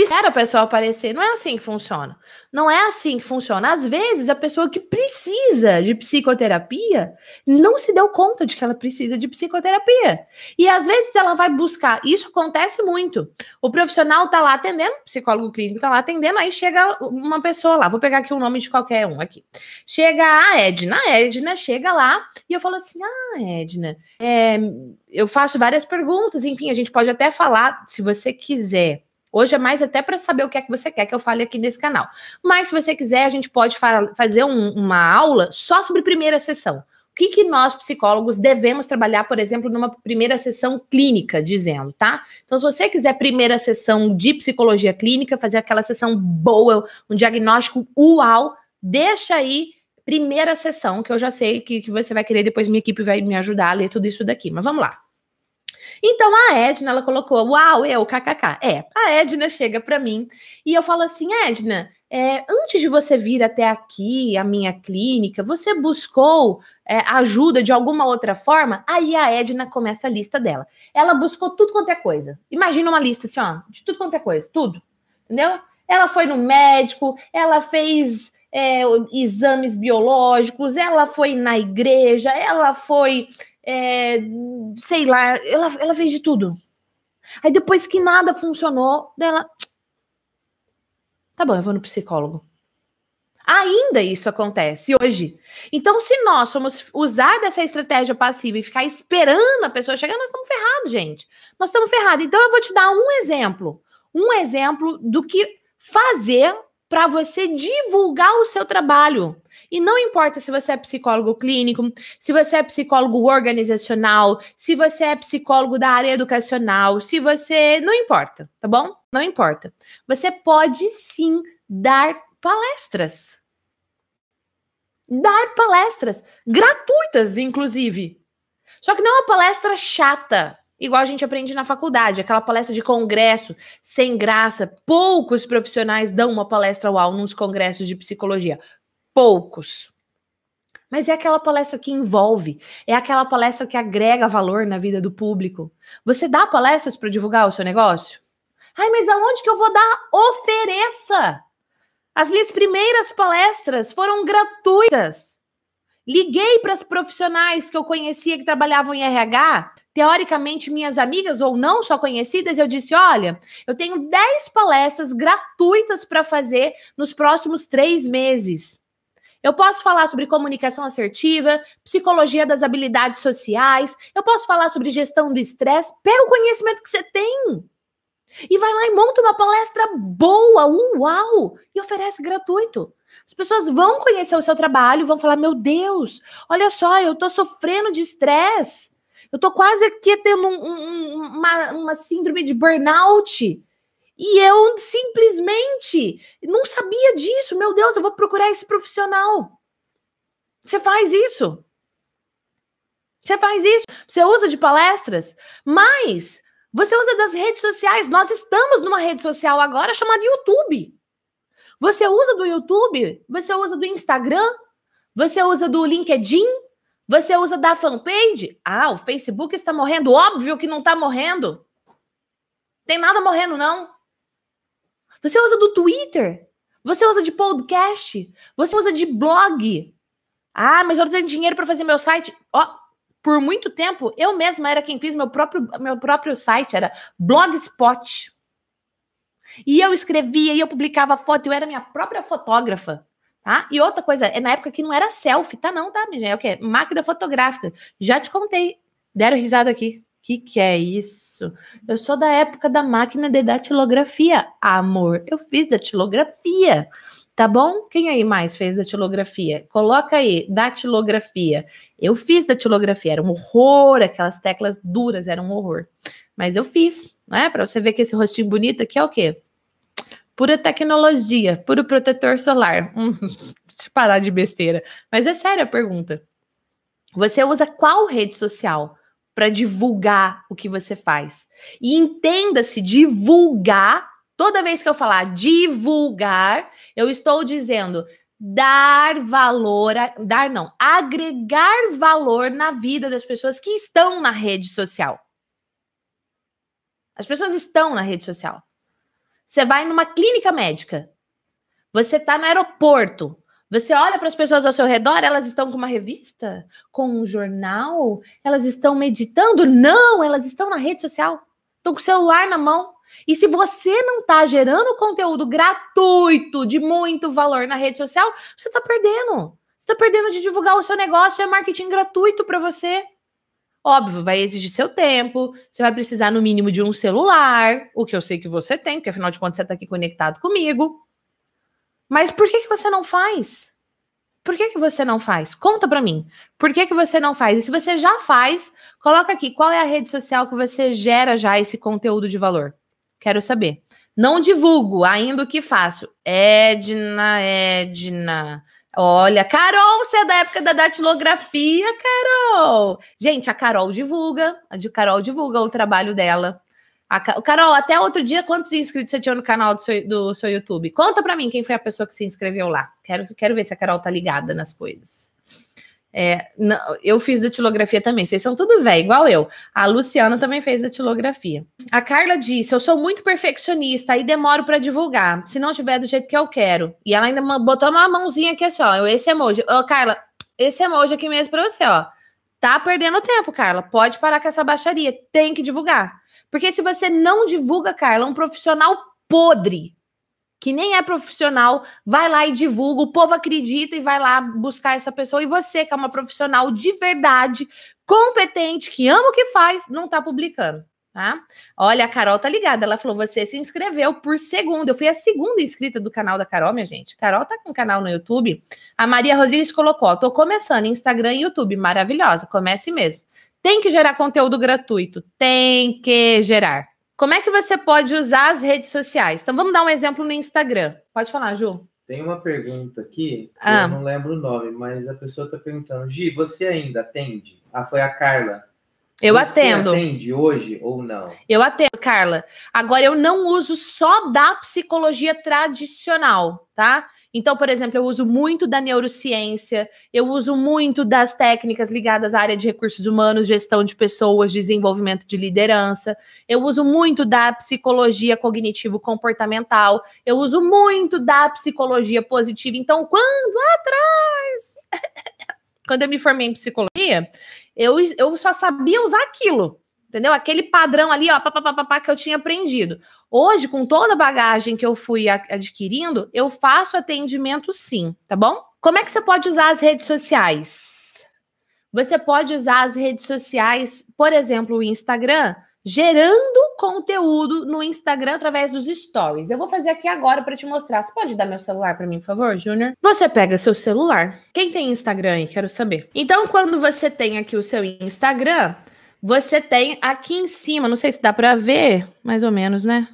espera a pessoa aparecer. Não é assim que funciona. Não é assim que funciona. Às vezes, a pessoa que precisa de psicoterapia não se deu conta de que ela precisa de psicoterapia. E às vezes ela vai buscar. Isso acontece muito. O profissional tá lá atendendo, o psicólogo clínico tá lá atendendo, aí chega uma pessoa lá. Vou pegar aqui o nome de qualquer um aqui. Chega a Edna. A Edna chega lá e eu falo assim: Ah, Edna, é, eu faço várias perguntas. Enfim, a gente pode até falar, se você quiser Hoje é mais até para saber o que é que você quer que eu fale aqui nesse canal. Mas se você quiser, a gente pode fa fazer um, uma aula só sobre primeira sessão. O que, que, nós, psicólogos, devemos trabalhar, por exemplo, numa primeira sessão clínica, dizendo, tá? Então, se você quiser primeira sessão de psicologia clínica, fazer aquela sessão boa, um diagnóstico uau, deixa aí primeira sessão, que eu já sei que, que você vai querer, depois minha equipe vai me ajudar a ler tudo isso daqui. Mas vamos lá. Então a Edna, ela colocou, uau, eu, kkk. É, a Edna chega para mim e eu falo assim, Edna, é, antes de você vir até aqui, a minha clínica, você buscou é, ajuda de alguma outra forma? Aí a Edna começa a lista dela. Ela buscou tudo quanto é coisa. Imagina uma lista assim, ó, de tudo quanto é coisa, tudo. Entendeu? Ela foi no médico, ela fez é, exames biológicos, ela foi na igreja, ela foi é, sei lá, ela, ela fez de tudo. Aí depois que nada funcionou, dela. Tá bom, eu vou no psicólogo. Ainda isso acontece hoje. Então, se nós somos usar dessa estratégia passiva e ficar esperando a pessoa chegar, nós estamos ferrados, gente. Nós estamos ferrados. Então, eu vou te dar um exemplo. Um exemplo do que fazer para você divulgar o seu trabalho. E não importa se você é psicólogo clínico, se você é psicólogo organizacional, se você é psicólogo da área educacional, se você. Não importa, tá bom? Não importa. Você pode sim dar palestras. Dar palestras gratuitas, inclusive. Só que não é uma palestra chata, igual a gente aprende na faculdade, aquela palestra de congresso sem graça. Poucos profissionais dão uma palestra UAU nos congressos de psicologia poucos. Mas é aquela palestra que envolve, é aquela palestra que agrega valor na vida do público. Você dá palestras para divulgar o seu negócio? Ai, mas aonde que eu vou dar? Ofereça! As minhas primeiras palestras foram gratuitas. Liguei para as profissionais que eu conhecia que trabalhavam em RH, teoricamente minhas amigas ou não só conhecidas, eu disse: olha, eu tenho 10 palestras gratuitas para fazer nos próximos três meses. Eu posso falar sobre comunicação assertiva, psicologia das habilidades sociais, eu posso falar sobre gestão do estresse. Pega o conhecimento que você tem e vai lá e monta uma palestra boa, uau, e oferece gratuito. As pessoas vão conhecer o seu trabalho, vão falar: "Meu Deus, olha só, eu tô sofrendo de estresse. Eu tô quase aqui tendo um, um, uma, uma síndrome de burnout e eu simplesmente não sabia disso. Meu Deus, eu vou procurar esse profissional. Você faz isso. Você faz isso. Você usa de palestras, mas você usa das redes sociais. Nós estamos numa rede social agora chamada YouTube. Você usa do YouTube, você usa do Instagram, você usa do LinkedIn, você usa da fanpage. Ah, o Facebook está morrendo. Óbvio que não está morrendo. Tem nada morrendo, não. Você usa do Twitter? Você usa de podcast? Você usa de blog? Ah, mas eu não tenho dinheiro para fazer meu site. Ó, oh, por muito tempo eu mesma era quem fiz meu próprio meu próprio site, era Blogspot. E eu escrevia e eu publicava foto, eu era minha própria fotógrafa. Tá? E outra coisa, é na época que não era selfie, tá? Não, tá, minha gente? É o quê? Máquina fotográfica. Já te contei. Deram risada aqui que que é isso? Eu sou da época da máquina de datilografia, amor. Eu fiz datilografia, tá bom? Quem aí mais fez datilografia? Coloca aí, datilografia. Eu fiz datilografia, era um horror, aquelas teclas duras, era um horror. Mas eu fiz, né? Para você ver que esse rostinho bonito aqui é o quê? Pura tecnologia, puro protetor solar. Hum, deixa eu parar de besteira. Mas é séria a pergunta. Você usa qual rede social? para divulgar o que você faz. E entenda-se, divulgar, toda vez que eu falar divulgar, eu estou dizendo dar valor, a, dar não, agregar valor na vida das pessoas que estão na rede social. As pessoas estão na rede social. Você vai numa clínica médica. Você está no aeroporto. Você olha para as pessoas ao seu redor, elas estão com uma revista, com um jornal, elas estão meditando? Não, elas estão na rede social, estão com o celular na mão. E se você não está gerando conteúdo gratuito, de muito valor na rede social, você está perdendo. Você está perdendo de divulgar o seu negócio, é marketing gratuito para você. Óbvio, vai exigir seu tempo, você vai precisar no mínimo de um celular, o que eu sei que você tem, porque afinal de contas você está aqui conectado comigo. Mas por que, que você não faz? Por que, que você não faz? Conta para mim. Por que, que você não faz? E se você já faz, coloca aqui qual é a rede social que você gera já esse conteúdo de valor. Quero saber. Não divulgo ainda o que faço. Edna, Edna. Olha, Carol, você é da época da datilografia, Carol. Gente, a Carol divulga, a de Carol divulga o trabalho dela. Carol, até outro dia, quantos inscritos você tinha no canal do seu, do seu YouTube? Conta para mim quem foi a pessoa que se inscreveu lá. Quero, quero ver se a Carol tá ligada nas coisas. É, não, eu fiz datilografia também. Vocês são tudo velho, igual eu. A Luciana também fez datilografia. A Carla disse: Eu sou muito perfeccionista e demoro para divulgar. Se não tiver do jeito que eu quero. E ela ainda botou uma mãozinha aqui só assim, ó. Esse emoji. Ô, Carla, esse emoji aqui mesmo pra você, ó. Tá perdendo tempo, Carla. Pode parar com essa baixaria. Tem que divulgar. Porque se você não divulga, Carla, um profissional podre, que nem é profissional, vai lá e divulga, o povo acredita e vai lá buscar essa pessoa. E você, que é uma profissional de verdade, competente, que ama o que faz, não tá publicando. Tá? Olha, a Carol tá ligada. Ela falou: você se inscreveu por segundo. Eu fui a segunda inscrita do canal da Carol, minha gente. Carol tá com um canal no YouTube. A Maria Rodrigues colocou: tô começando Instagram e YouTube. Maravilhosa, comece mesmo. Tem que gerar conteúdo gratuito. Tem que gerar. Como é que você pode usar as redes sociais? Então vamos dar um exemplo no Instagram. Pode falar, Ju. Tem uma pergunta aqui, ah. eu não lembro o nome, mas a pessoa está perguntando: Gi, você ainda atende? Ah, foi a Carla. Eu você atendo. atende hoje ou não? Eu atendo, Carla. Agora eu não uso só da psicologia tradicional, tá? Então, por exemplo, eu uso muito da neurociência, eu uso muito das técnicas ligadas à área de recursos humanos, gestão de pessoas, desenvolvimento de liderança, eu uso muito da psicologia cognitivo-comportamental, eu uso muito da psicologia positiva. Então, quando atrás. quando eu me formei em psicologia, eu, eu só sabia usar aquilo entendeu? Aquele padrão ali, ó, papapá, que eu tinha aprendido. Hoje, com toda a bagagem que eu fui adquirindo, eu faço atendimento sim, tá bom? Como é que você pode usar as redes sociais? Você pode usar as redes sociais, por exemplo, o Instagram, gerando conteúdo no Instagram através dos stories. Eu vou fazer aqui agora para te mostrar. Você pode dar meu celular para mim, por favor, Júnior? Você pega seu celular. Quem tem Instagram aí? Quero saber. Então, quando você tem aqui o seu Instagram, você tem aqui em cima, não sei se dá para ver, mais ou menos, né?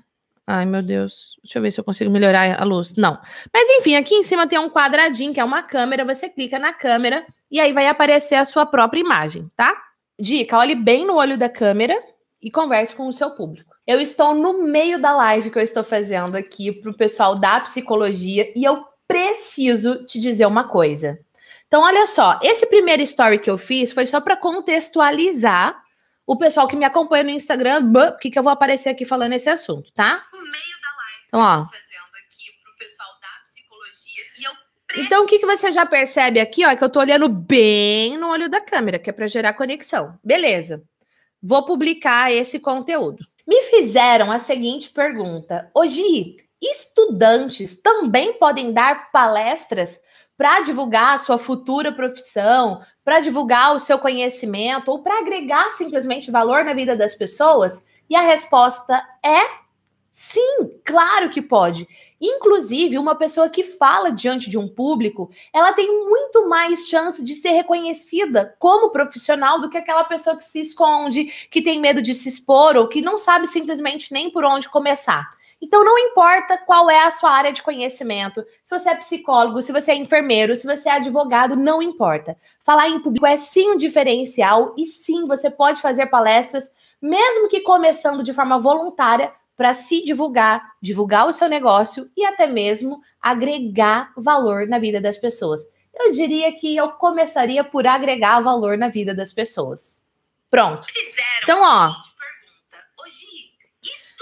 Ai, meu Deus. Deixa eu ver se eu consigo melhorar a luz. Não. Mas enfim, aqui em cima tem um quadradinho que é uma câmera, você clica na câmera e aí vai aparecer a sua própria imagem, tá? Dica, olhe bem no olho da câmera e converse com o seu público. Eu estou no meio da live que eu estou fazendo aqui para o pessoal da psicologia e eu preciso te dizer uma coisa. Então, olha só, esse primeiro story que eu fiz foi só para contextualizar o pessoal que me acompanha no Instagram, o que, que eu vou aparecer aqui falando esse assunto, tá? No meio da live então, ó. fazendo aqui pro pessoal da psicologia e eu então, o que, que você já percebe aqui, ó, é que eu tô olhando bem no olho da câmera, que é para gerar conexão. Beleza. Vou publicar esse conteúdo. Me fizeram a seguinte pergunta: Hoje, estudantes também podem dar palestras para divulgar a sua futura profissão, para divulgar o seu conhecimento ou para agregar simplesmente valor na vida das pessoas? E a resposta é Sim, claro que pode. Inclusive, uma pessoa que fala diante de um público, ela tem muito mais chance de ser reconhecida como profissional do que aquela pessoa que se esconde, que tem medo de se expor ou que não sabe simplesmente nem por onde começar. Então, não importa qual é a sua área de conhecimento, se você é psicólogo, se você é enfermeiro, se você é advogado, não importa. Falar em público é sim um diferencial e sim você pode fazer palestras, mesmo que começando de forma voluntária, para se divulgar, divulgar o seu negócio e até mesmo agregar valor na vida das pessoas. Eu diria que eu começaria por agregar valor na vida das pessoas. Pronto. Então, ó,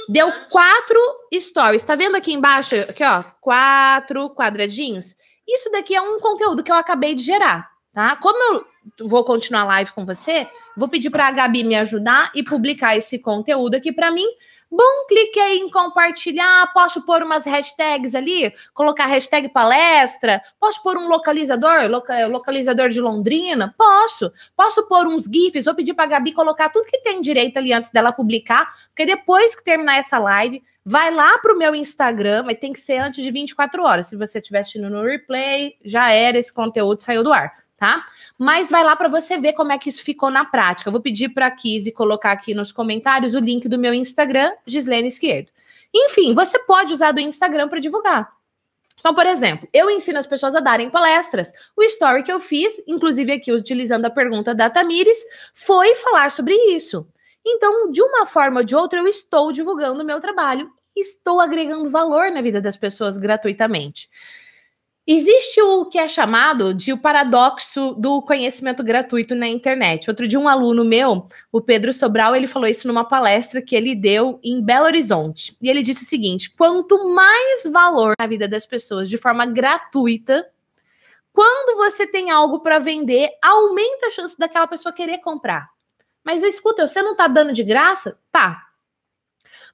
Deu quatro stories. Tá vendo aqui embaixo? Aqui, ó. Quatro quadradinhos. Isso daqui é um conteúdo que eu acabei de gerar, tá? Como eu vou continuar a live com você, vou pedir para a Gabi me ajudar e publicar esse conteúdo aqui para mim. Bom, cliquei em compartilhar, posso pôr umas hashtags ali, colocar hashtag palestra, posso pôr um localizador, loca, localizador de Londrina, posso. Posso pôr uns gifs, vou pedir para a Gabi colocar tudo que tem direito ali antes dela publicar, porque depois que terminar essa live, vai lá para o meu Instagram, mas tem que ser antes de 24 horas. Se você estiver assistindo no replay, já era, esse conteúdo saiu do ar tá? Mas vai lá para você ver como é que isso ficou na prática. Eu vou pedir para a Kise colocar aqui nos comentários o link do meu Instagram, Gislene Esquerdo. Enfim, você pode usar do Instagram para divulgar. Então, por exemplo, eu ensino as pessoas a darem palestras. O story que eu fiz, inclusive aqui utilizando a pergunta da Tamires, foi falar sobre isso. Então, de uma forma ou de outra, eu estou divulgando o meu trabalho, estou agregando valor na vida das pessoas gratuitamente. Existe o que é chamado de o paradoxo do conhecimento gratuito na internet. Outro dia, um aluno meu, o Pedro Sobral, ele falou isso numa palestra que ele deu em Belo Horizonte. E ele disse o seguinte: quanto mais valor na vida das pessoas de forma gratuita, quando você tem algo para vender, aumenta a chance daquela pessoa querer comprar. Mas escuta, você não está dando de graça? Tá,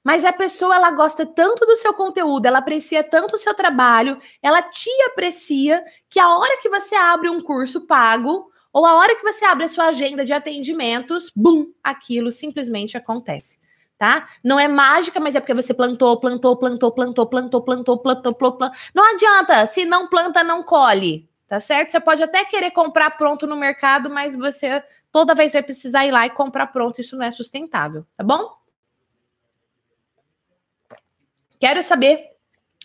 mas a pessoa ela gosta tanto do seu conteúdo, ela aprecia tanto o seu trabalho, ela te aprecia que a hora que você abre um curso pago ou a hora que você abre a sua agenda de atendimentos, bum, aquilo simplesmente acontece. Tá? Não é mágica, mas é porque você plantou, plantou, plantou, plantou, plantou, plantou, plantou, plantou. plantou. Não adianta, se não planta, não colhe, tá certo? Você pode até querer comprar pronto no mercado, mas você toda vez vai precisar ir lá e comprar pronto, isso não é sustentável, tá bom? Quero saber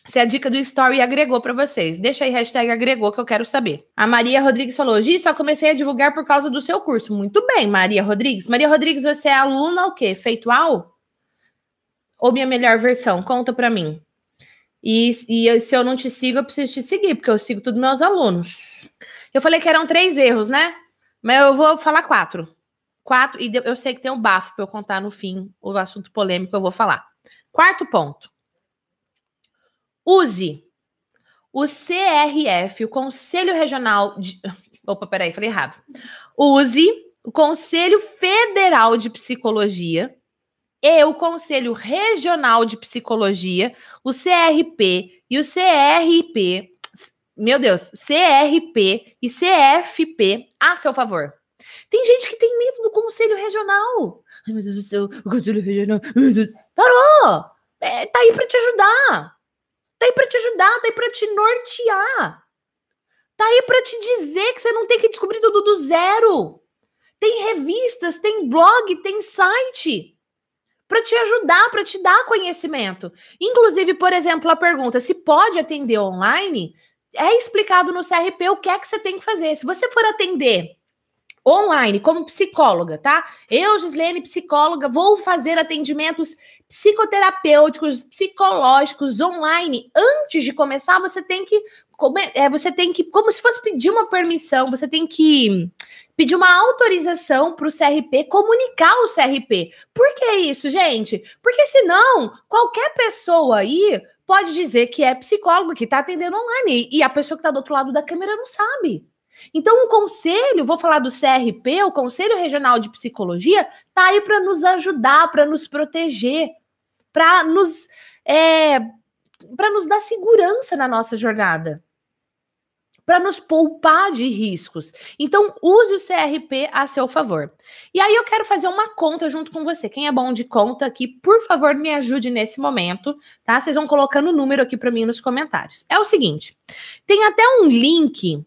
se a dica do story agregou para vocês. Deixa aí hashtag agregou que eu quero saber. A Maria Rodrigues falou: Gi, só comecei a divulgar por causa do seu curso. Muito bem, Maria Rodrigues. Maria Rodrigues, você é aluna o quê? Feitual? Ou minha melhor versão? Conta para mim. E, e eu, se eu não te sigo, eu preciso te seguir, porque eu sigo todos meus alunos. Eu falei que eram três erros, né? Mas eu vou falar quatro. Quatro, e eu sei que tem um bafo para eu contar no fim o assunto polêmico, eu vou falar. Quarto ponto Use o CRF, o Conselho Regional de. Opa, peraí, falei errado. Use o Conselho Federal de Psicologia e o Conselho Regional de Psicologia, o CRP e o CRP, meu Deus, CRP e CFP a seu favor. Tem gente que tem medo do Conselho Regional. Ai, meu Deus do céu, o Conselho Regional. Parou! É, tá aí para te ajudar. Tá aí para te ajudar, tá aí para te nortear. Tá aí para te dizer que você não tem que descobrir tudo do zero. Tem revistas, tem blog, tem site para te ajudar, para te dar conhecimento. Inclusive, por exemplo, a pergunta se pode atender online é explicado no CRP o que é que você tem que fazer. Se você for atender online, como psicóloga, tá? Eu, Gislene, psicóloga, vou fazer atendimentos psicoterapêuticos, psicológicos online. Antes de começar, você tem que é, você tem que, como se fosse pedir uma permissão, você tem que pedir uma autorização para o CRP comunicar o CRP. Por que isso, gente? Porque senão qualquer pessoa aí pode dizer que é psicólogo, que está atendendo online, e a pessoa que está do outro lado da câmera não sabe. Então, o conselho, vou falar do CRP, o Conselho Regional de Psicologia, tá aí para nos ajudar, para nos proteger, para nos é, para nos dar segurança na nossa jornada, para nos poupar de riscos. Então, use o CRP a seu favor. E aí eu quero fazer uma conta junto com você. Quem é bom de conta aqui, por favor, me ajude nesse momento, tá? Vocês vão colocando o número aqui para mim nos comentários. É o seguinte, tem até um link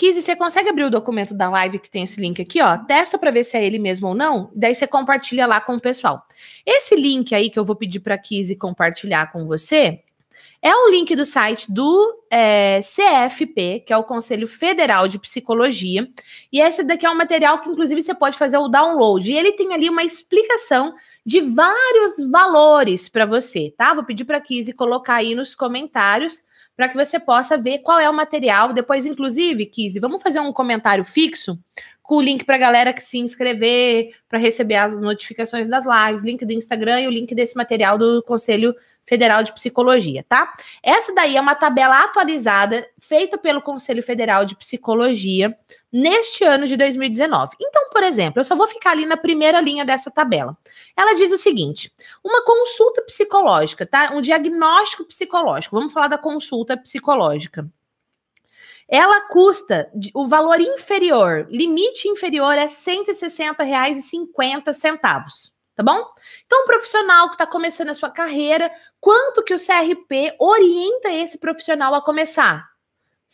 Kizzy, você consegue abrir o documento da live que tem esse link aqui, ó? Testa para ver se é ele mesmo ou não, daí você compartilha lá com o pessoal. Esse link aí que eu vou pedir para Kizzy compartilhar com você é um link do site do é, CFP, que é o Conselho Federal de Psicologia, e esse daqui é um material que inclusive você pode fazer o download. E ele tem ali uma explicação de vários valores para você, tá? Vou pedir para Kizzy colocar aí nos comentários para que você possa ver qual é o material. Depois, inclusive, Kise, vamos fazer um comentário fixo com o link para a galera que se inscrever, para receber as notificações das lives, link do Instagram e o link desse material do Conselho Federal de Psicologia, tá? Essa daí é uma tabela atualizada feita pelo Conselho Federal de Psicologia neste ano de 2019. Então, por exemplo, eu só vou ficar ali na primeira linha dessa tabela. Ela diz o seguinte: uma consulta psicológica, tá? Um diagnóstico psicológico. Vamos falar da consulta psicológica ela custa o valor inferior, limite inferior é R$ 160,50 tá bom? Então, um profissional que está começando a sua carreira, quanto que o CRP orienta esse profissional a começar?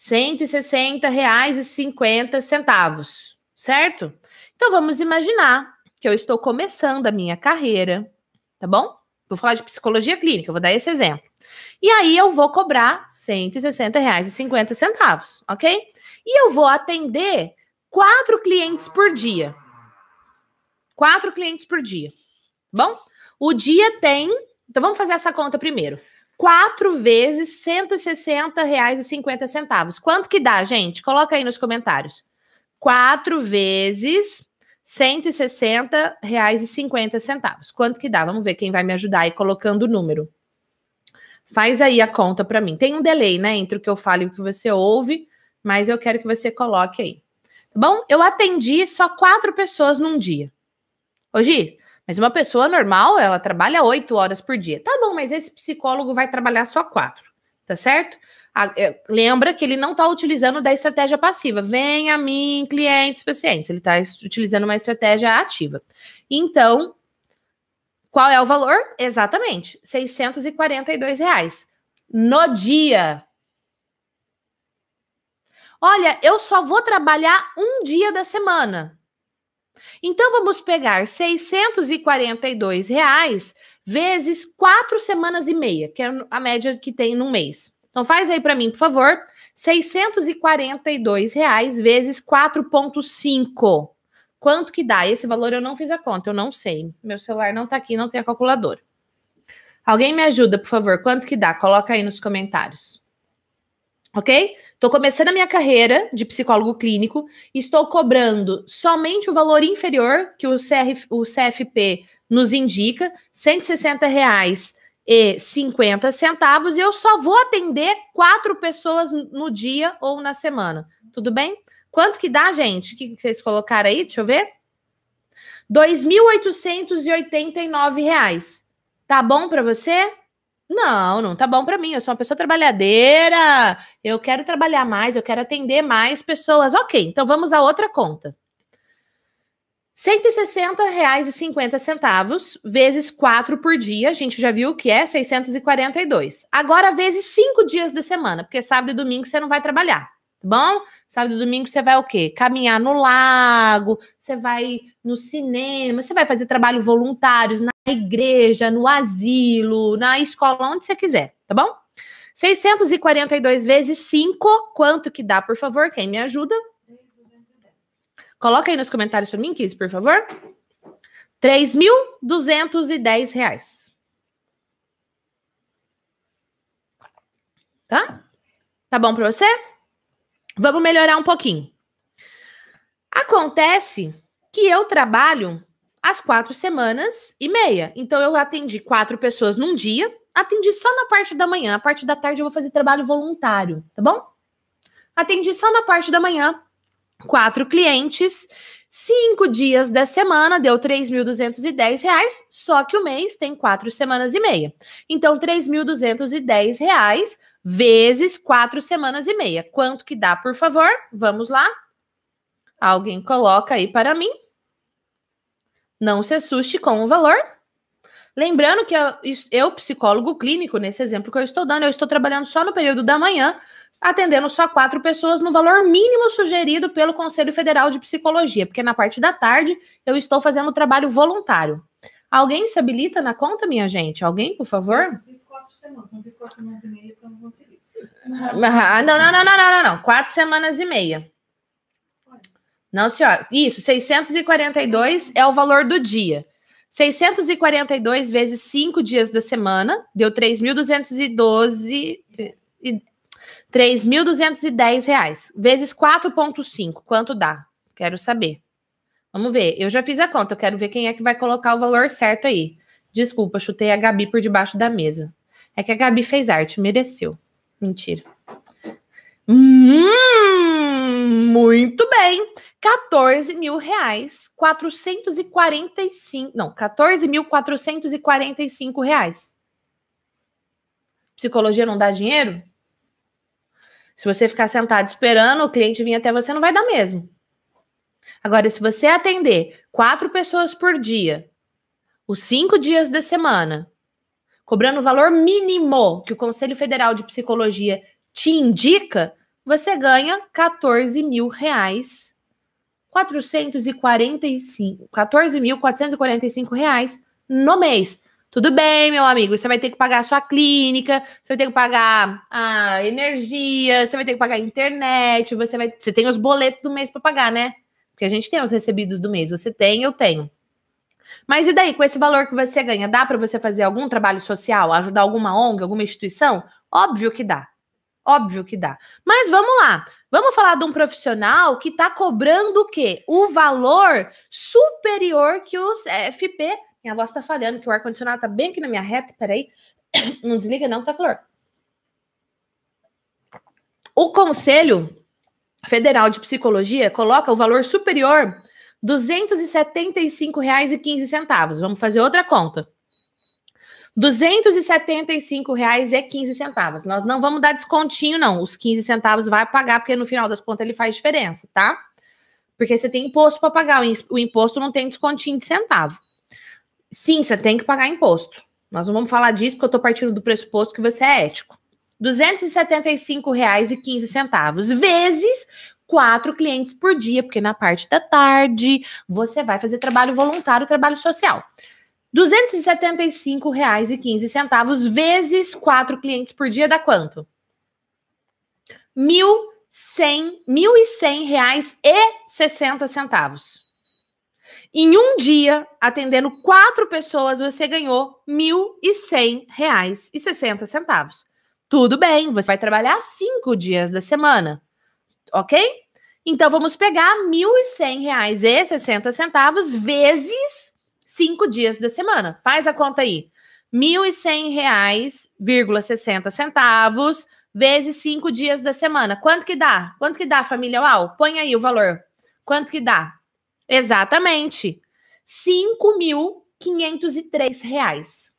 R$ 160,50, certo? Então, vamos imaginar que eu estou começando a minha carreira, tá bom? Vou falar de psicologia clínica, vou dar esse exemplo. E aí eu vou cobrar R$ 160,50, ok? E eu vou atender quatro clientes por dia. Quatro clientes por dia bom? O dia tem. Então vamos fazer essa conta primeiro. 4 vezes e reais 50 centavos. Quanto que dá, gente? Coloca aí nos comentários. 4 vezes e reais 50 centavos. Quanto que dá? Vamos ver quem vai me ajudar aí colocando o número. Faz aí a conta para mim. Tem um delay, né, entre o que eu falo e o que você ouve, mas eu quero que você coloque aí. Tá bom? Eu atendi só quatro pessoas num dia. Hoje, mas uma pessoa normal, ela trabalha oito horas por dia. Tá bom, mas esse psicólogo vai trabalhar só quatro, tá certo? A, é, lembra que ele não está utilizando da estratégia passiva. Vem a mim, clientes, pacientes. Ele está utilizando uma estratégia ativa. Então, qual é o valor? Exatamente, 642 reais no dia. Olha, eu só vou trabalhar um dia da semana. Então vamos pegar R$ reais vezes quatro semanas e meia, que é a média que tem num mês. Então faz aí para mim, por favor. R$ reais vezes 4.5. Quanto que dá? Esse valor eu não fiz a conta, eu não sei. Meu celular não está aqui, não tem a calculadora. Alguém me ajuda, por favor. Quanto que dá? Coloca aí nos comentários ok? Estou começando a minha carreira de psicólogo clínico e estou cobrando somente o valor inferior que o, CR o CFP nos indica, R$ 160,50. reais e centavos, e eu só vou atender quatro pessoas no dia ou na semana. Tudo bem? Quanto que dá, gente? O que vocês colocaram aí? Deixa eu ver. R$ 2.889. Tá bom para você? Não, não tá bom para mim. Eu sou uma pessoa trabalhadeira, eu quero trabalhar mais, eu quero atender mais pessoas. Ok, então vamos a outra conta. R$ 160,50 vezes 4 por dia, a gente já viu que é 642. Agora vezes 5 dias da semana, porque sábado e domingo você não vai trabalhar tá bom? Sábado e domingo você vai o quê? Caminhar no lago, você vai no cinema, você vai fazer trabalho voluntários na igreja, no asilo, na escola, onde você quiser, tá bom? 642 vezes 5, quanto que dá, por favor? Quem me ajuda? Coloca aí nos comentários para mim, Kiz, por favor. 3.210 reais. Tá? Tá bom para você? Vamos melhorar um pouquinho. Acontece que eu trabalho as quatro semanas e meia. Então, eu atendi quatro pessoas num dia, atendi só na parte da manhã. A parte da tarde eu vou fazer trabalho voluntário, tá bom? Atendi só na parte da manhã, quatro clientes, cinco dias da semana, deu R$ reais. só que o mês tem quatro semanas e meia. Então, R$ reais vezes quatro semanas e meia. Quanto que dá, por favor? Vamos lá? Alguém coloca aí para mim. Não se assuste com o valor. Lembrando que eu, eu, psicólogo clínico, nesse exemplo que eu estou dando, eu estou trabalhando só no período da manhã, atendendo só quatro pessoas no valor mínimo sugerido pelo Conselho Federal de Psicologia, porque na parte da tarde eu estou fazendo trabalho voluntário. Alguém se habilita na conta, minha gente? Alguém, por favor? semanas. Não fiz quatro semanas e meia porque eu não consegui. Ah, não, não, não, não, não, não. Quatro semanas e meia. Não, senhora. Isso, 642 é o valor do dia. 642 vezes cinco dias da semana deu 3.212. 3.210 reais. Vezes 4,5. Quanto dá? Quero saber. Vamos ver. Eu já fiz a conta. Eu quero ver quem é que vai colocar o valor certo aí. Desculpa, chutei a Gabi por debaixo da mesa. É que a Gabi fez arte, mereceu. Mentira. Hum, muito bem. 14 mil reais, 445. Não, 14.445 reais. Psicologia não dá dinheiro? Se você ficar sentado esperando o cliente vir até você, não vai dar mesmo. Agora, se você atender quatro pessoas por dia, os cinco dias da semana, cobrando o valor mínimo que o Conselho Federal de Psicologia te indica, você ganha 14 mil reais. 445, 14.445 reais no mês. Tudo bem, meu amigo, você vai ter que pagar a sua clínica, você vai ter que pagar a energia, você vai ter que pagar a internet, você vai, você tem os boletos do mês para pagar, né? Porque a gente tem os recebidos do mês, você tem, eu tenho. Mas e daí, com esse valor que você ganha, dá para você fazer algum trabalho social, ajudar alguma ONG, alguma instituição? Óbvio que dá. Óbvio que dá. Mas vamos lá. Vamos falar de um profissional que está cobrando o quê? O valor superior que os FP. Minha voz está falhando, que o ar-condicionado está bem aqui na minha reta. Peraí. Não desliga, não, tá calor. O Conselho Federal de Psicologia coloca o valor superior R$ 275,15. Vamos fazer outra conta. R$ 275,15. Nós não vamos dar descontinho, não. Os 15 centavos vai pagar, porque no final das contas ele faz diferença, tá? Porque você tem imposto para pagar. O imposto não tem descontinho de centavo. Sim, você tem que pagar imposto. Nós não vamos falar disso, porque eu estou partindo do pressuposto que você é ético. R$ 275,15 vezes quatro clientes por dia, porque na parte da tarde você vai fazer trabalho voluntário, trabalho social. R$ 275,15 vezes quatro clientes por dia dá quanto? R$ 1.100,60. Em um dia, atendendo quatro pessoas, você ganhou R$ 1.100,60. Tudo bem, você vai trabalhar cinco dias da semana ok? Então, vamos pegar R$ 1.100,60 vezes cinco dias da semana. Faz a conta aí. R$ 1.100,60 vezes cinco dias da semana. Quanto que dá? Quanto que dá, família UAU? Põe aí o valor. Quanto que dá? Exatamente. R$ reais.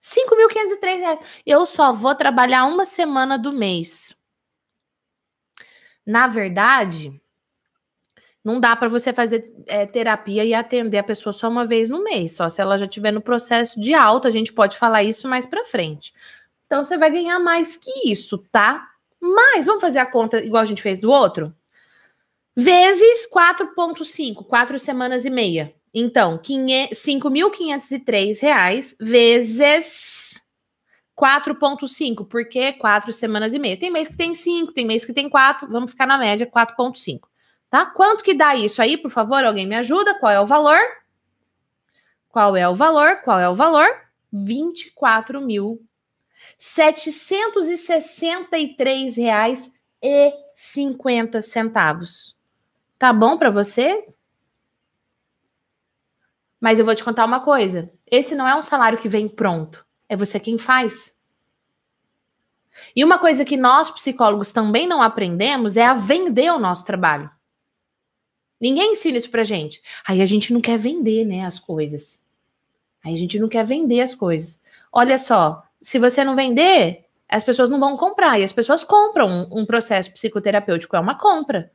5.503 reais. Eu só vou trabalhar uma semana do mês na verdade, não dá para você fazer é, terapia e atender a pessoa só uma vez no mês, só se ela já estiver no processo de alta, a gente pode falar isso mais para frente. Então você vai ganhar mais que isso, tá? Mas vamos fazer a conta igual a gente fez do outro? Vezes 4,5, 4 semanas e meia. Então, 5.503 reais vezes 4,5. Por quê? Quatro semanas e meia. Tem mês que tem cinco, tem mês que tem quatro. Vamos ficar na média 4,5. Tá? Quanto que dá isso aí, por favor? Alguém me ajuda? Qual é o valor? Qual é o valor? Qual é o valor? 24 mil. R$ reais e 50 centavos. Tá bom para você? Mas eu vou te contar uma coisa. Esse não é um salário que vem pronto. É você quem faz. E uma coisa que nós psicólogos também não aprendemos é a vender o nosso trabalho. Ninguém ensina isso pra gente. Aí a gente não quer vender, né, as coisas. Aí a gente não quer vender as coisas. Olha só, se você não vender, as pessoas não vão comprar. E as pessoas compram um, um processo psicoterapêutico, é uma compra.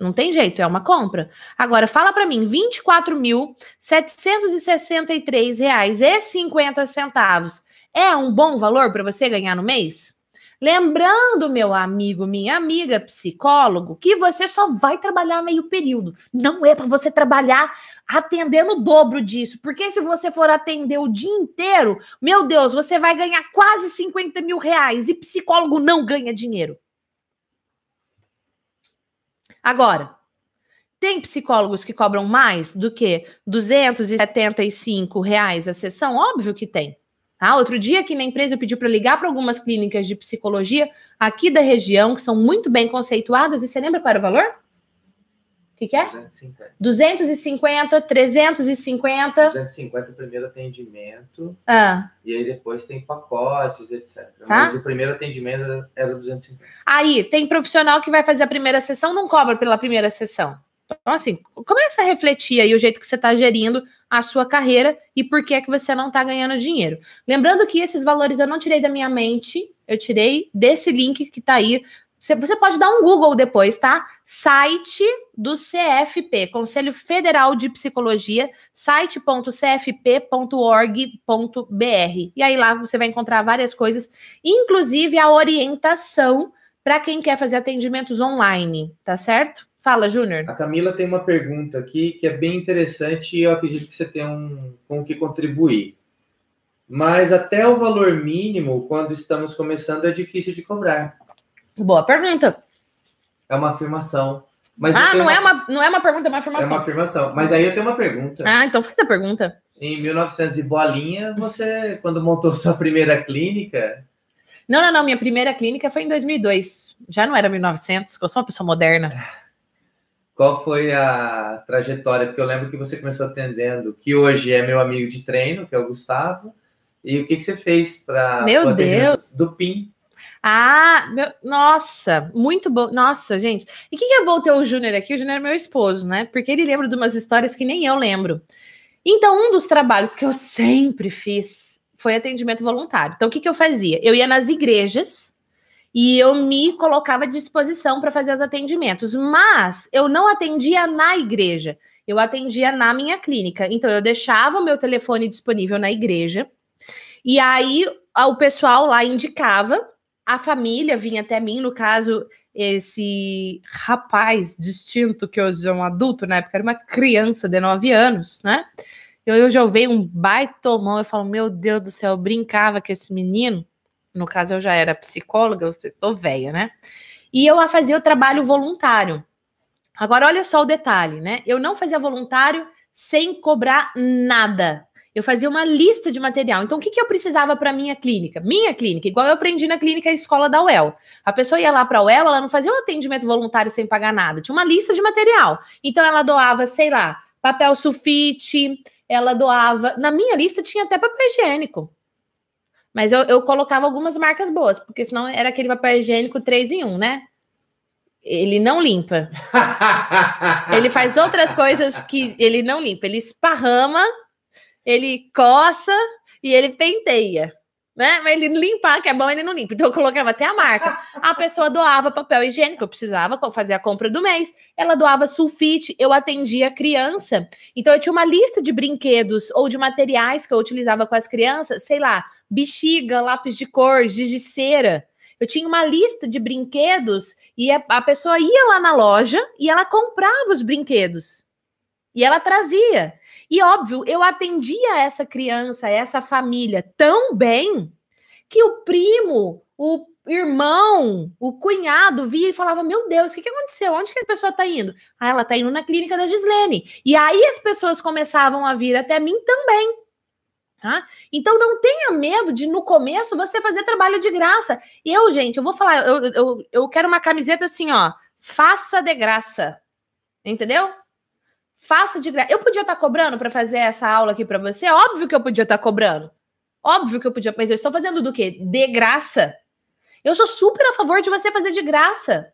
Não tem jeito, é uma compra. Agora, fala para mim, R$ 24.763,50 é um bom valor para você ganhar no mês? Lembrando, meu amigo, minha amiga psicólogo, que você só vai trabalhar meio período. Não é para você trabalhar atendendo o dobro disso. Porque se você for atender o dia inteiro, meu Deus, você vai ganhar quase 50 mil reais. E psicólogo não ganha dinheiro. Agora, tem psicólogos que cobram mais do que 275 reais a sessão? Óbvio que tem. Ah, outro dia aqui na empresa eu pedi para ligar para algumas clínicas de psicologia aqui da região, que são muito bem conceituadas, e você lembra qual era o valor? O que, que é? 250. 250, 350. 250 o primeiro atendimento. Ah. E aí depois tem pacotes, etc. Tá? Mas o primeiro atendimento era 250. Aí, tem profissional que vai fazer a primeira sessão, não cobra pela primeira sessão. Então, assim, começa a refletir aí o jeito que você está gerindo a sua carreira e por que é que você não está ganhando dinheiro. Lembrando que esses valores eu não tirei da minha mente, eu tirei desse link que está aí você pode dar um Google depois, tá? Site do CFP, Conselho Federal de Psicologia, site.cfp.org.br. E aí lá você vai encontrar várias coisas, inclusive a orientação para quem quer fazer atendimentos online, tá certo? Fala, Júnior. A Camila tem uma pergunta aqui que é bem interessante e eu acredito que você tem um com o que contribuir. Mas até o valor mínimo, quando estamos começando, é difícil de cobrar. Boa pergunta. É uma afirmação. Mas ah, não, é uma... É uma, não é uma pergunta, é uma afirmação. É uma afirmação. Mas aí eu tenho uma pergunta. Ah, então faz a pergunta. Em 1900 e bolinha, você, quando montou sua primeira clínica... Não, não, não. Minha primeira clínica foi em 2002. Já não era 1900, eu sou uma pessoa moderna. Qual foi a trajetória? Porque eu lembro que você começou atendendo, que hoje é meu amigo de treino, que é o Gustavo. E o que, que você fez para... Meu Deus! Do PIN. Ah, meu, nossa, muito bom. Nossa, gente. E o que, que é bom ter o Júnior aqui? O Júnior é meu esposo, né? Porque ele lembra de umas histórias que nem eu lembro. Então, um dos trabalhos que eu sempre fiz foi atendimento voluntário. Então, o que, que eu fazia? Eu ia nas igrejas e eu me colocava à disposição para fazer os atendimentos, mas eu não atendia na igreja, eu atendia na minha clínica. Então, eu deixava o meu telefone disponível na igreja e aí ah, o pessoal lá indicava a família vinha até mim, no caso, esse rapaz distinto, que hoje é um adulto, na né? época era uma criança de 9 anos, né? Eu, eu já ouvi um baitomão, eu falo, meu Deus do céu, eu brincava com esse menino. No caso, eu já era psicóloga, eu tô velha, né? E eu fazia o trabalho voluntário. Agora, olha só o detalhe, né? Eu não fazia voluntário sem cobrar nada eu fazia uma lista de material. Então, o que, que eu precisava para minha clínica? Minha clínica, igual eu aprendi na clínica e escola da UEL. A pessoa ia lá para a UEL, ela não fazia um atendimento voluntário sem pagar nada. Tinha uma lista de material. Então, ela doava, sei lá, papel sulfite, ela doava. Na minha lista tinha até papel higiênico. Mas eu, eu colocava algumas marcas boas, porque senão era aquele papel higiênico 3 em 1, né? Ele não limpa. ele faz outras coisas que ele não limpa. Ele esparrama ele coça e ele penteia. Né? Mas ele limpar, que é bom, ele não limpa. Então eu colocava até a marca. A pessoa doava papel higiênico, eu precisava fazer a compra do mês. Ela doava sulfite, eu atendia a criança. Então eu tinha uma lista de brinquedos ou de materiais que eu utilizava com as crianças, sei lá, bexiga, lápis de cor, giz de cera. Eu tinha uma lista de brinquedos e a, a, pessoa ia lá na loja e ela comprava os brinquedos. E ela trazia. E óbvio, eu atendia essa criança, essa família tão bem que o primo, o irmão, o cunhado via e falava: Meu Deus, o que, que aconteceu? Onde que a pessoa tá indo? Ah, ela tá indo na clínica da Gislene. E aí as pessoas começavam a vir até mim também. Tá? Então não tenha medo de, no começo, você fazer trabalho de graça. Eu, gente, eu vou falar, eu, eu, eu quero uma camiseta assim, ó. Faça de graça. Entendeu? Faça de graça. Eu podia estar tá cobrando para fazer essa aula aqui para você? Óbvio que eu podia estar tá cobrando. Óbvio que eu podia, mas eu estou fazendo do quê? De graça. Eu sou super a favor de você fazer de graça.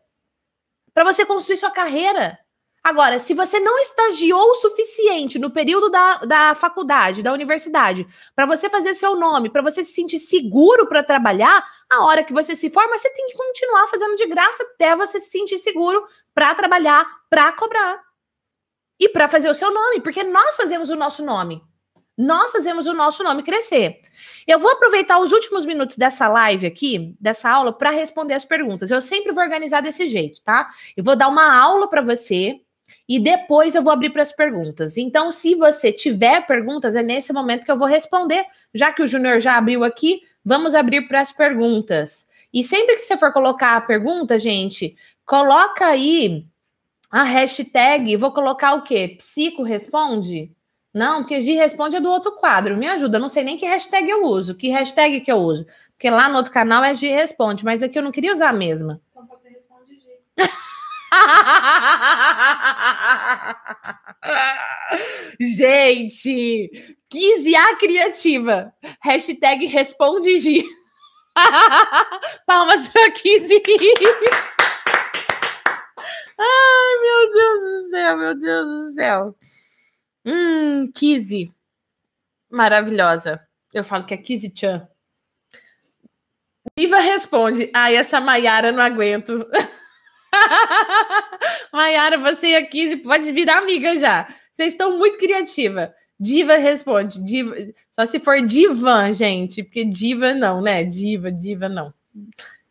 Para você construir sua carreira. Agora, se você não estagiou o suficiente no período da, da faculdade, da universidade, para você fazer seu nome, para você se sentir seguro para trabalhar, a hora que você se forma, você tem que continuar fazendo de graça até você se sentir seguro para trabalhar, para cobrar e para fazer o seu nome, porque nós fazemos o nosso nome. Nós fazemos o nosso nome crescer. Eu vou aproveitar os últimos minutos dessa live aqui, dessa aula, para responder as perguntas. Eu sempre vou organizar desse jeito, tá? Eu vou dar uma aula para você e depois eu vou abrir para as perguntas. Então, se você tiver perguntas, é nesse momento que eu vou responder. Já que o Júnior já abriu aqui, vamos abrir para as perguntas. E sempre que você for colocar a pergunta, gente, coloca aí a hashtag, vou colocar o quê? Psico responde? Não, porque G responde é do outro quadro. Me ajuda, eu não sei nem que hashtag eu uso, que hashtag que eu uso. Porque lá no outro canal é G responde, mas aqui é eu não queria usar a mesma. Então pode ser responde G. Gente, quis a criativa. Hashtag responde G. Palmas para Kizzy. Ai, meu Deus do céu, meu Deus do céu. Hum, Kizzy. Maravilhosa. Eu falo que é Kizzy Chan. Iva responde: Ai, ah, essa Maiara não aguento. Maiara, você e a Kizzy pode virar amiga já. Vocês estão muito criativa. Diva responde. Diva, só se for divan, gente, porque diva não, né? Diva, diva não.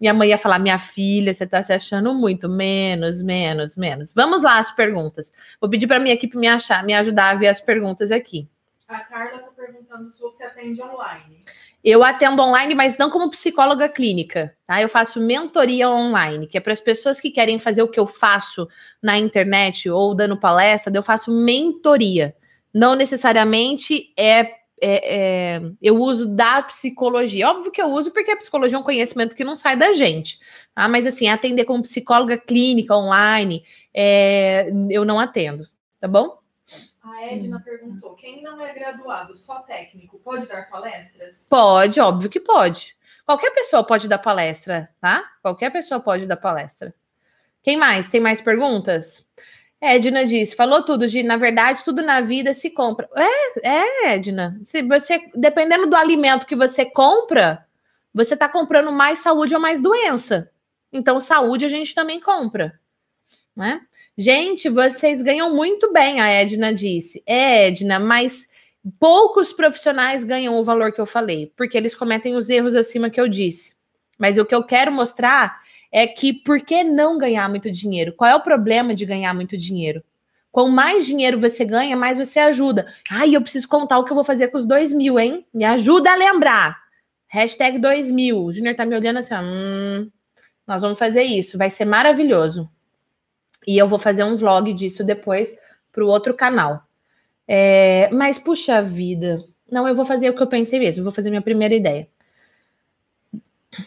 Minha mãe ia falar: minha filha, você tá se achando muito, menos, menos, menos. Vamos lá, as perguntas. Vou pedir para minha equipe me achar, me ajudar a ver as perguntas aqui. A Carla está perguntando se você atende online. Eu atendo online, mas não como psicóloga clínica, tá? Eu faço mentoria online, que é para as pessoas que querem fazer o que eu faço na internet ou dando palestra, eu faço mentoria. Não necessariamente é é, é, eu uso da psicologia. Óbvio que eu uso, porque a psicologia é um conhecimento que não sai da gente. Ah, mas assim, atender como psicóloga clínica online, é, eu não atendo, tá bom? A Edna perguntou: quem não é graduado, só técnico, pode dar palestras? Pode, óbvio que pode. Qualquer pessoa pode dar palestra, tá? Qualquer pessoa pode dar palestra. Quem mais? Tem mais perguntas? Perguntas? É, Edna disse, falou tudo, Gi. Na verdade, tudo na vida se compra. É, é, Edna. Se você, dependendo do alimento que você compra, você está comprando mais saúde ou mais doença. Então, saúde a gente também compra. Né? Gente, vocês ganham muito bem, a Edna disse. É, Edna, mas poucos profissionais ganham o valor que eu falei, porque eles cometem os erros acima que eu disse. Mas o que eu quero mostrar é que por que não ganhar muito dinheiro? Qual é o problema de ganhar muito dinheiro? Quanto mais dinheiro você ganha, mais você ajuda. Ai, eu preciso contar o que eu vou fazer com os dois mil, hein? Me ajuda a lembrar. Hashtag 2000. O Junior tá me olhando assim, ó, hum, nós vamos fazer isso, vai ser maravilhoso. E eu vou fazer um vlog disso depois para o outro canal. É, mas, puxa vida, não, eu vou fazer o que eu pensei mesmo, eu vou fazer minha primeira ideia.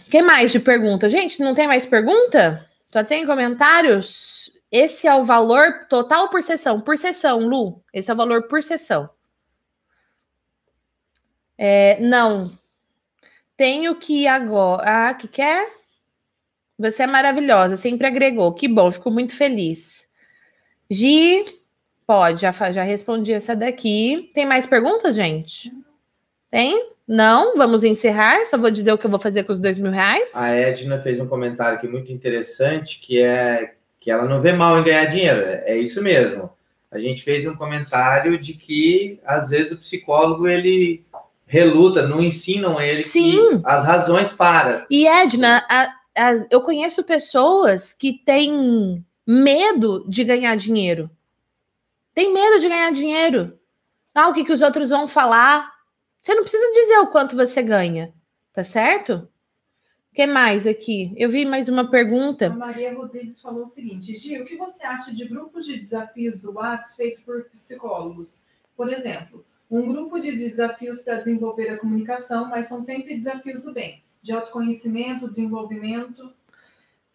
Quem mais de pergunta? Gente, não tem mais pergunta? Só tem comentários? Esse é o valor total por sessão. Por sessão, Lu. Esse é o valor por sessão. É, não. Tenho que ir agora. Ah, que quer? É? Você é maravilhosa, sempre agregou. Que bom, fico muito feliz. Gi, pode, já, já respondi essa daqui. Tem mais perguntas, gente? Não. Tem? Não? Vamos encerrar? Só vou dizer o que eu vou fazer com os dois mil reais? A Edna fez um comentário aqui muito interessante, que é que ela não vê mal em ganhar dinheiro. É, é isso mesmo. A gente fez um comentário de que, às vezes, o psicólogo, ele reluta, não ensinam ele Sim. as razões para. E Edna, a, a, eu conheço pessoas que têm medo de ganhar dinheiro. Tem medo de ganhar dinheiro. Ah, o que, que os outros vão falar? Você não precisa dizer o quanto você ganha, tá certo? O que mais aqui? Eu vi mais uma pergunta. A Maria Rodrigues falou o seguinte: Gil, o que você acha de grupos de desafios do WhatsApp feito por psicólogos? Por exemplo, um grupo de desafios para desenvolver a comunicação, mas são sempre desafios do bem, de autoconhecimento, desenvolvimento.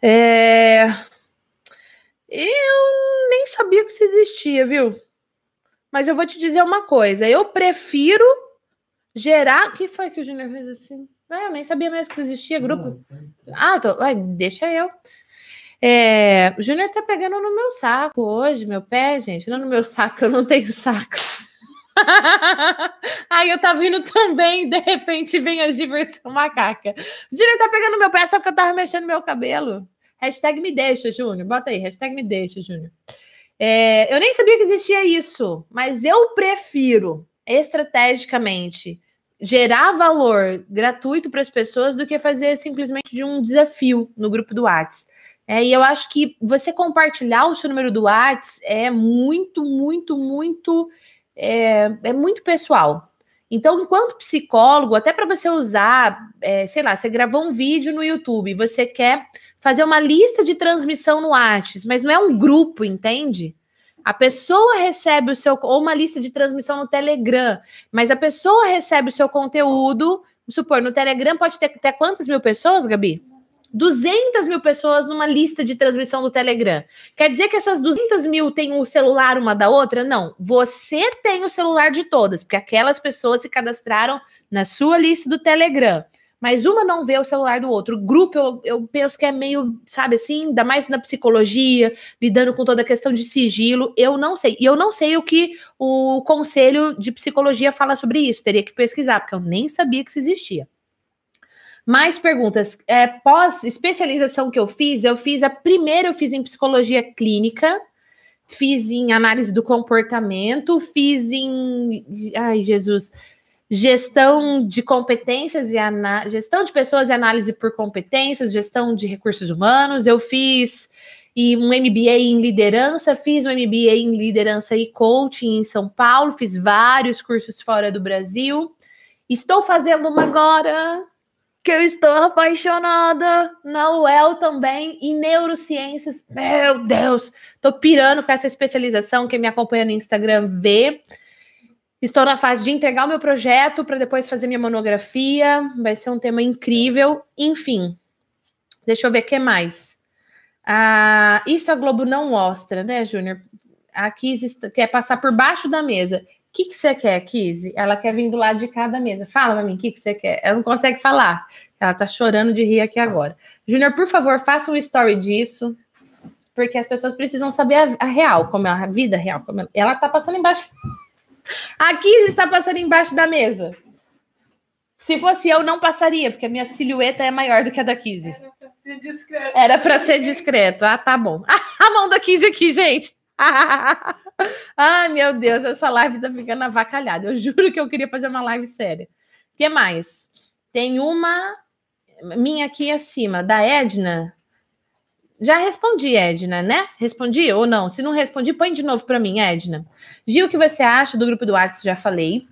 É... Eu nem sabia que isso existia, viu? Mas eu vou te dizer uma coisa: eu prefiro gerar. O que foi que o Júnior fez assim? Ah, eu nem sabia mais que existia grupo. Ah, tô... Ai, deixa eu. É, o Júnior tá pegando no meu saco hoje, meu pé, gente. Não no meu saco, eu não tenho saco. Aí eu tava tá indo também, de repente vem a diversão macaca. O Júnior tá pegando meu pé, só porque eu tava mexendo meu cabelo. Hashtag me deixa, Júnior. Bota aí, hashtag me deixa, Júnior. É, eu nem sabia que existia isso, mas eu prefiro estrategicamente gerar valor gratuito para as pessoas do que fazer simplesmente de um desafio no grupo do Whats. É, e eu acho que você compartilhar o seu número do Whats é muito, muito, muito é, é muito pessoal. Então, enquanto psicólogo, até para você usar, é, sei lá, você gravou um vídeo no YouTube, você quer fazer uma lista de transmissão no Whats, mas não é um grupo, entende? A pessoa recebe o seu ou uma lista de transmissão no Telegram, mas a pessoa recebe o seu conteúdo, supor, no Telegram pode ter até quantas mil pessoas, Gabi? 200 mil pessoas numa lista de transmissão do Telegram. Quer dizer que essas 200 mil têm o um celular uma da outra? Não. Você tem o celular de todas, porque aquelas pessoas se cadastraram na sua lista do Telegram mas uma não vê o celular do outro. grupo, eu, eu penso que é meio, sabe assim, ainda mais na psicologia, lidando com toda a questão de sigilo, eu não sei. E eu não sei o que o conselho de psicologia fala sobre isso, teria que pesquisar, porque eu nem sabia que isso existia. Mais perguntas. É, pós especialização que eu fiz, eu fiz a primeira, eu fiz em psicologia clínica, fiz em análise do comportamento, fiz em. Ai, Jesus gestão de competências e gestão de pessoas e análise por competências, gestão de recursos humanos. Eu fiz e um MBA em liderança, fiz um MBA em liderança e coaching em São Paulo, fiz vários cursos fora do Brasil. Estou fazendo uma agora que eu estou apaixonada na UEL também em neurociências. Meu Deus, tô pirando com essa especialização. Quem me acompanha no Instagram vê. Estou na fase de entregar o meu projeto para depois fazer minha monografia. Vai ser um tema incrível. Enfim, deixa eu ver o que mais. Ah, isso a Globo não mostra, né, Júnior? A Kiz quer passar por baixo da mesa. O que, que você quer, Kiz? Ela quer vir do lado de cada mesa. Fala pra mim, o que, que você quer? Ela não consegue falar. Ela tá chorando de rir aqui agora. Júnior, por favor, faça um story disso. Porque as pessoas precisam saber a, a real, como é a vida real. Como é. Ela tá passando embaixo a 15 está passando embaixo da mesa. Se fosse eu, não passaria, porque a minha silhueta é maior do que a da 15. Era pra ser discreto. Era pra ser discreto. Ah, tá bom. Ah, a mão da 15 aqui, gente. Ah, ah, meu Deus, essa live tá ficando avacalhada. Eu juro que eu queria fazer uma live séria. O que mais? Tem uma minha aqui acima, da Edna. Já respondi, Edna, né? Respondi ou não? Se não respondi, põe de novo para mim, Edna. Gi, o que você acha do grupo do WhatsApp? Já falei.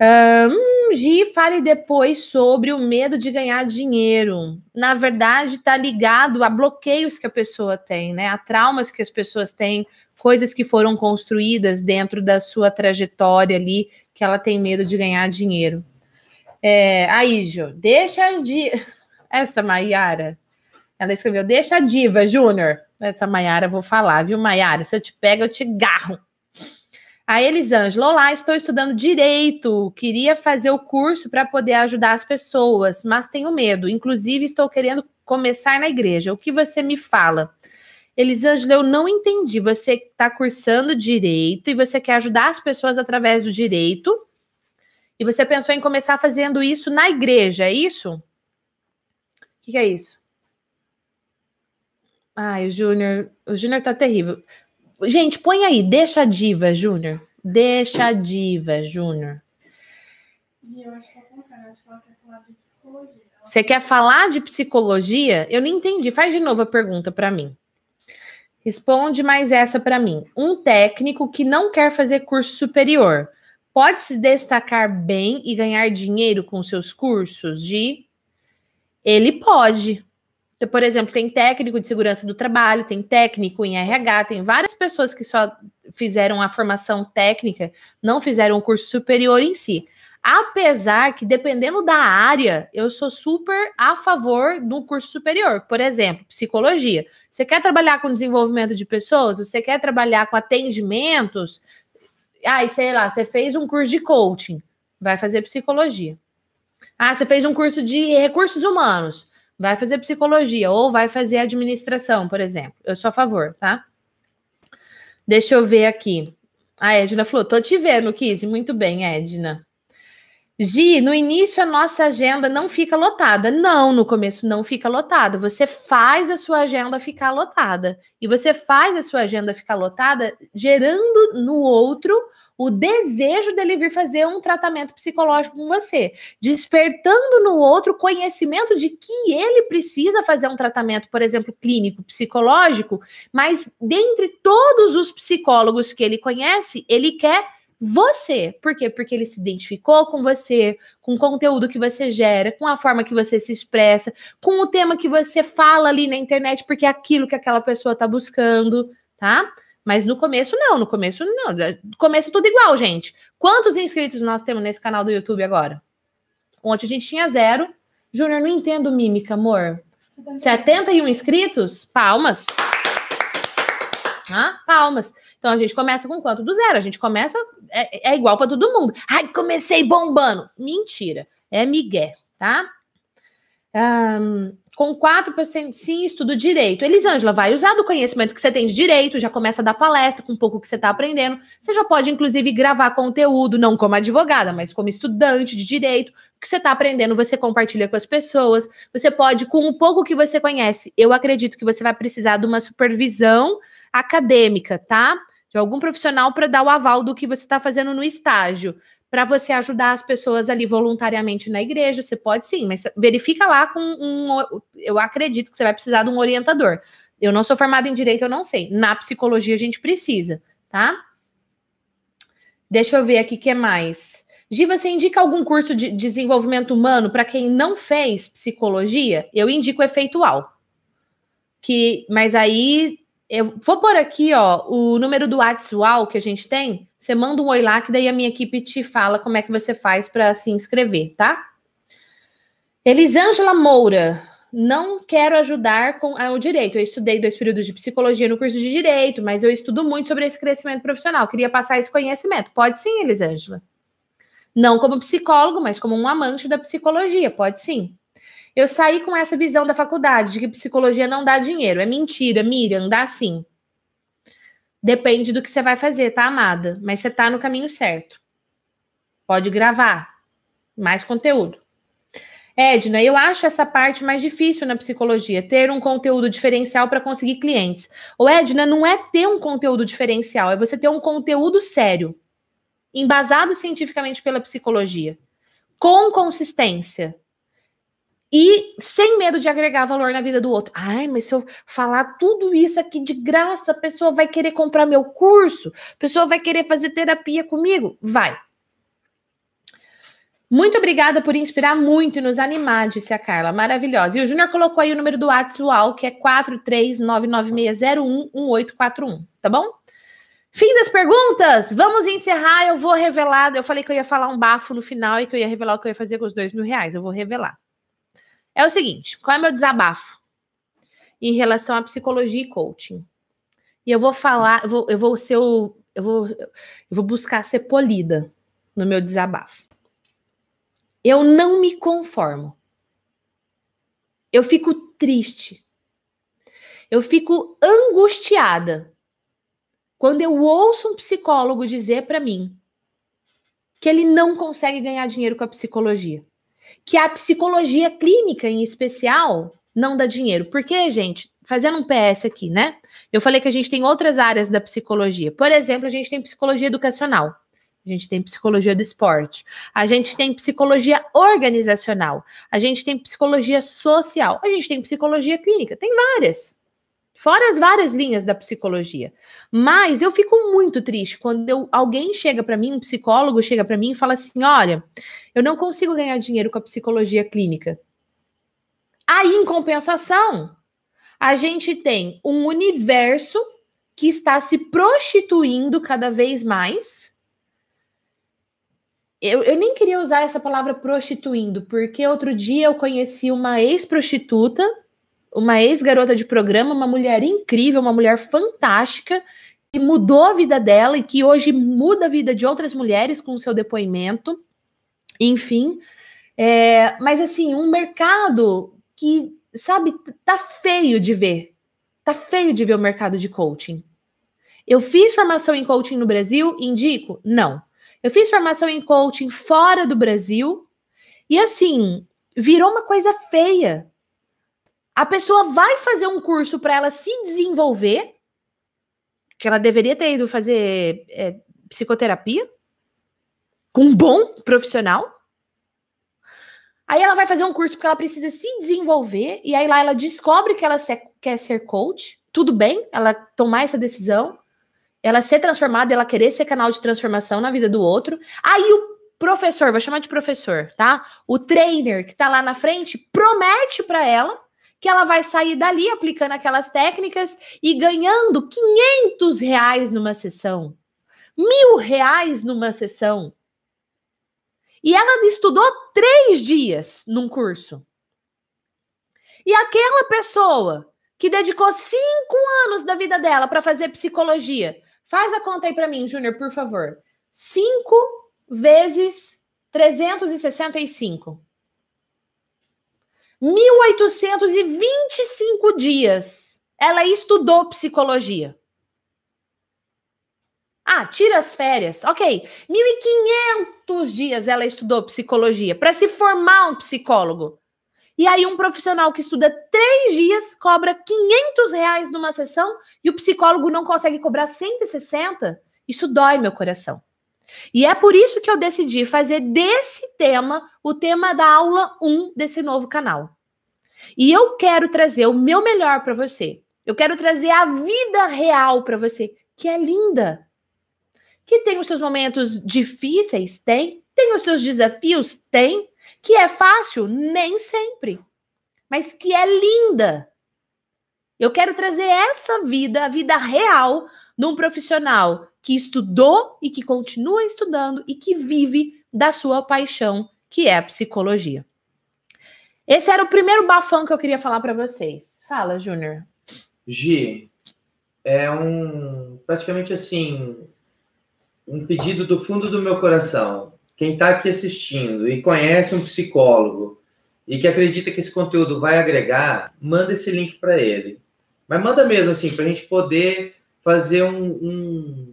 Ah, um, Gi, fale depois sobre o medo de ganhar dinheiro. Na verdade, está ligado a bloqueios que a pessoa tem, né? A traumas que as pessoas têm, coisas que foram construídas dentro da sua trajetória ali, que ela tem medo de ganhar dinheiro. É, aí, Jo, deixa de. Essa Maiara ela escreveu: Deixa a diva, Júnior. Essa Maiara vou falar, viu, Maiara? Se eu te pego, eu te garro. A Elisângela, olá, estou estudando direito. Queria fazer o curso para poder ajudar as pessoas, mas tenho medo. Inclusive, estou querendo começar na igreja. O que você me fala? Elisângela, eu não entendi. Você está cursando direito e você quer ajudar as pessoas através do direito. E você pensou em começar fazendo isso na igreja, é isso? O que, que é isso? Ai, o Júnior. O Júnior tá terrível. Gente, põe aí, deixa a diva, Júnior. Deixa a diva, Júnior. Eu acho que é contrário, acho que ela quer falar de psicologia. Você quer falar de psicologia? Eu não entendi. Faz de novo a pergunta para mim. Responde mais essa para mim. Um técnico que não quer fazer curso superior pode se destacar bem e ganhar dinheiro com seus cursos de? Ele pode. Então, por exemplo, tem técnico de segurança do trabalho, tem técnico em RH, tem várias pessoas que só fizeram a formação técnica, não fizeram o curso superior em si. Apesar que, dependendo da área, eu sou super a favor do curso superior. Por exemplo, psicologia. Você quer trabalhar com desenvolvimento de pessoas? Você quer trabalhar com atendimentos? Ah, e sei lá, você fez um curso de coaching, vai fazer psicologia. Ah, você fez um curso de recursos humanos, vai fazer psicologia ou vai fazer administração, por exemplo. Eu sou a favor, tá? Deixa eu ver aqui. A Edna falou: tô te vendo, Kizzy. Muito bem, Edna. Gi, no início a nossa agenda não fica lotada. Não, no começo não fica lotada. Você faz a sua agenda ficar lotada. E você faz a sua agenda ficar lotada gerando no outro o desejo dele vir fazer um tratamento psicológico com você, despertando no outro conhecimento de que ele precisa fazer um tratamento, por exemplo, clínico, psicológico, mas dentre todos os psicólogos que ele conhece, ele quer você. Por quê? Porque ele se identificou com você, com o conteúdo que você gera, com a forma que você se expressa, com o tema que você fala ali na internet, porque é aquilo que aquela pessoa está buscando, tá? Mas no começo, não. No começo, não. No é, começo, tudo igual, gente. Quantos inscritos nós temos nesse canal do YouTube agora? Ontem a gente tinha zero. Júnior, não entendo mímica, amor. 71 inscritos? Palmas. Ah, palmas. Então a gente começa com quanto? Do zero. A gente começa. É, é igual para todo mundo. Ai, comecei bombando. Mentira. É migué, tá? Um, com 4% sim, estudo direito. Elisângela, vai usar do conhecimento que você tem de direito, já começa a dar palestra com um pouco que você está aprendendo. Você já pode, inclusive, gravar conteúdo, não como advogada, mas como estudante de direito. O que você está aprendendo, você compartilha com as pessoas. Você pode, com o pouco que você conhece, eu acredito que você vai precisar de uma supervisão acadêmica, tá? De algum profissional para dar o aval do que você está fazendo no estágio para você ajudar as pessoas ali voluntariamente na igreja. Você pode sim, mas verifica lá com um. Eu acredito que você vai precisar de um orientador. Eu não sou formada em direito, eu não sei. Na psicologia a gente precisa, tá? Deixa eu ver aqui o que mais. Gi, você indica algum curso de desenvolvimento humano para quem não fez psicologia? Eu indico efeitual. Que, mas aí eu vou por aqui, ó, o número do WhatsApp que a gente tem. Você manda um oi lá que daí a minha equipe te fala como é que você faz para se inscrever, tá? Elisângela Moura. Não quero ajudar com ah, o direito. Eu estudei dois períodos de psicologia no curso de direito, mas eu estudo muito sobre esse crescimento profissional. Queria passar esse conhecimento. Pode sim, Elisângela. Não como psicólogo, mas como um amante da psicologia. Pode sim. Eu saí com essa visão da faculdade de que psicologia não dá dinheiro. É mentira, Miriam, dá sim. Depende do que você vai fazer, tá, amada? Mas você tá no caminho certo. Pode gravar. Mais conteúdo. Edna, eu acho essa parte mais difícil na psicologia, ter um conteúdo diferencial para conseguir clientes. Ou Edna, não é ter um conteúdo diferencial, é você ter um conteúdo sério, embasado cientificamente pela psicologia, com consistência e sem medo de agregar valor na vida do outro. Ai, mas se eu falar tudo isso aqui de graça, a pessoa vai querer comprar meu curso, a pessoa vai querer fazer terapia comigo? Vai. Muito obrigada por inspirar muito e nos animar, disse a Carla. Maravilhosa. E o Júnior colocou aí o número do WhatsApp, que é 43996011841, tá bom? Fim das perguntas. Vamos encerrar. Eu vou revelar. Eu falei que eu ia falar um bafo no final e que eu ia revelar o que eu ia fazer com os dois mil reais. Eu vou revelar. É o seguinte: qual é meu desabafo em relação à psicologia e coaching? E eu vou falar, eu vou, eu vou ser o, eu vou, eu vou buscar ser polida no meu desabafo. Eu não me conformo. Eu fico triste. Eu fico angustiada quando eu ouço um psicólogo dizer para mim que ele não consegue ganhar dinheiro com a psicologia que a psicologia clínica, em especial, não dá dinheiro. Porque, gente, fazendo um PS aqui, né? Eu falei que a gente tem outras áreas da psicologia. Por exemplo, a gente tem psicologia educacional. A gente tem psicologia do esporte, a gente tem psicologia organizacional, a gente tem psicologia social, a gente tem psicologia clínica, tem várias. Fora as várias linhas da psicologia. Mas eu fico muito triste quando eu, alguém chega para mim, um psicólogo chega para mim e fala assim: olha, eu não consigo ganhar dinheiro com a psicologia clínica. Aí, em compensação, a gente tem um universo que está se prostituindo cada vez mais. Eu, eu nem queria usar essa palavra prostituindo, porque outro dia eu conheci uma ex-prostituta uma ex-garota de programa, uma mulher incrível, uma mulher fantástica, que mudou a vida dela e que hoje muda a vida de outras mulheres com o seu depoimento. Enfim, é, mas assim, um mercado que, sabe, tá feio de ver. Tá feio de ver o mercado de coaching. Eu fiz formação em coaching no Brasil, indico? Não. Eu fiz formação em coaching fora do Brasil e assim, virou uma coisa feia. A pessoa vai fazer um curso para ela se desenvolver, que ela deveria ter ido fazer é, psicoterapia, com um bom profissional. Aí ela vai fazer um curso porque ela precisa se desenvolver, e aí lá ela descobre que ela é, quer ser coach. Tudo bem ela tomar essa decisão, ela ser transformada, ela querer ser canal de transformação na vida do outro. Aí o professor, vou chamar de professor, tá? O trainer que tá lá na frente promete para ela que ela vai sair dali aplicando aquelas técnicas e ganhando 500 reais numa sessão, mil reais numa sessão. E ela estudou três dias num curso. E aquela pessoa que dedicou cinco anos da vida dela para fazer psicologia, faz a conta aí para mim, Júnior, por favor. Cinco vezes 365. 1825 dias ela estudou psicologia. Ah, tira as férias. Ok. 1.500 dias ela estudou psicologia para se formar um psicólogo. E aí, um profissional que estuda três dias cobra 500 reais numa sessão e o psicólogo não consegue cobrar 160? Isso dói meu coração. E é por isso que eu decidi fazer desse tema o tema da aula 1 desse novo canal. E eu quero trazer o meu melhor para você. Eu quero trazer a vida real para você, que é linda. Que tem os seus momentos difíceis? Tem. Tem os seus desafios? Tem. Que é fácil? Nem sempre. Mas que é linda. Eu quero trazer essa vida, a vida real, de um profissional que estudou e que continua estudando e que vive da sua paixão, que é a psicologia. Esse era o primeiro bafão que eu queria falar para vocês. Fala, Júnior. Gi, é um praticamente assim um pedido do fundo do meu coração. Quem está aqui assistindo e conhece um psicólogo e que acredita que esse conteúdo vai agregar, manda esse link para ele. Mas manda mesmo assim para a gente poder fazer um, um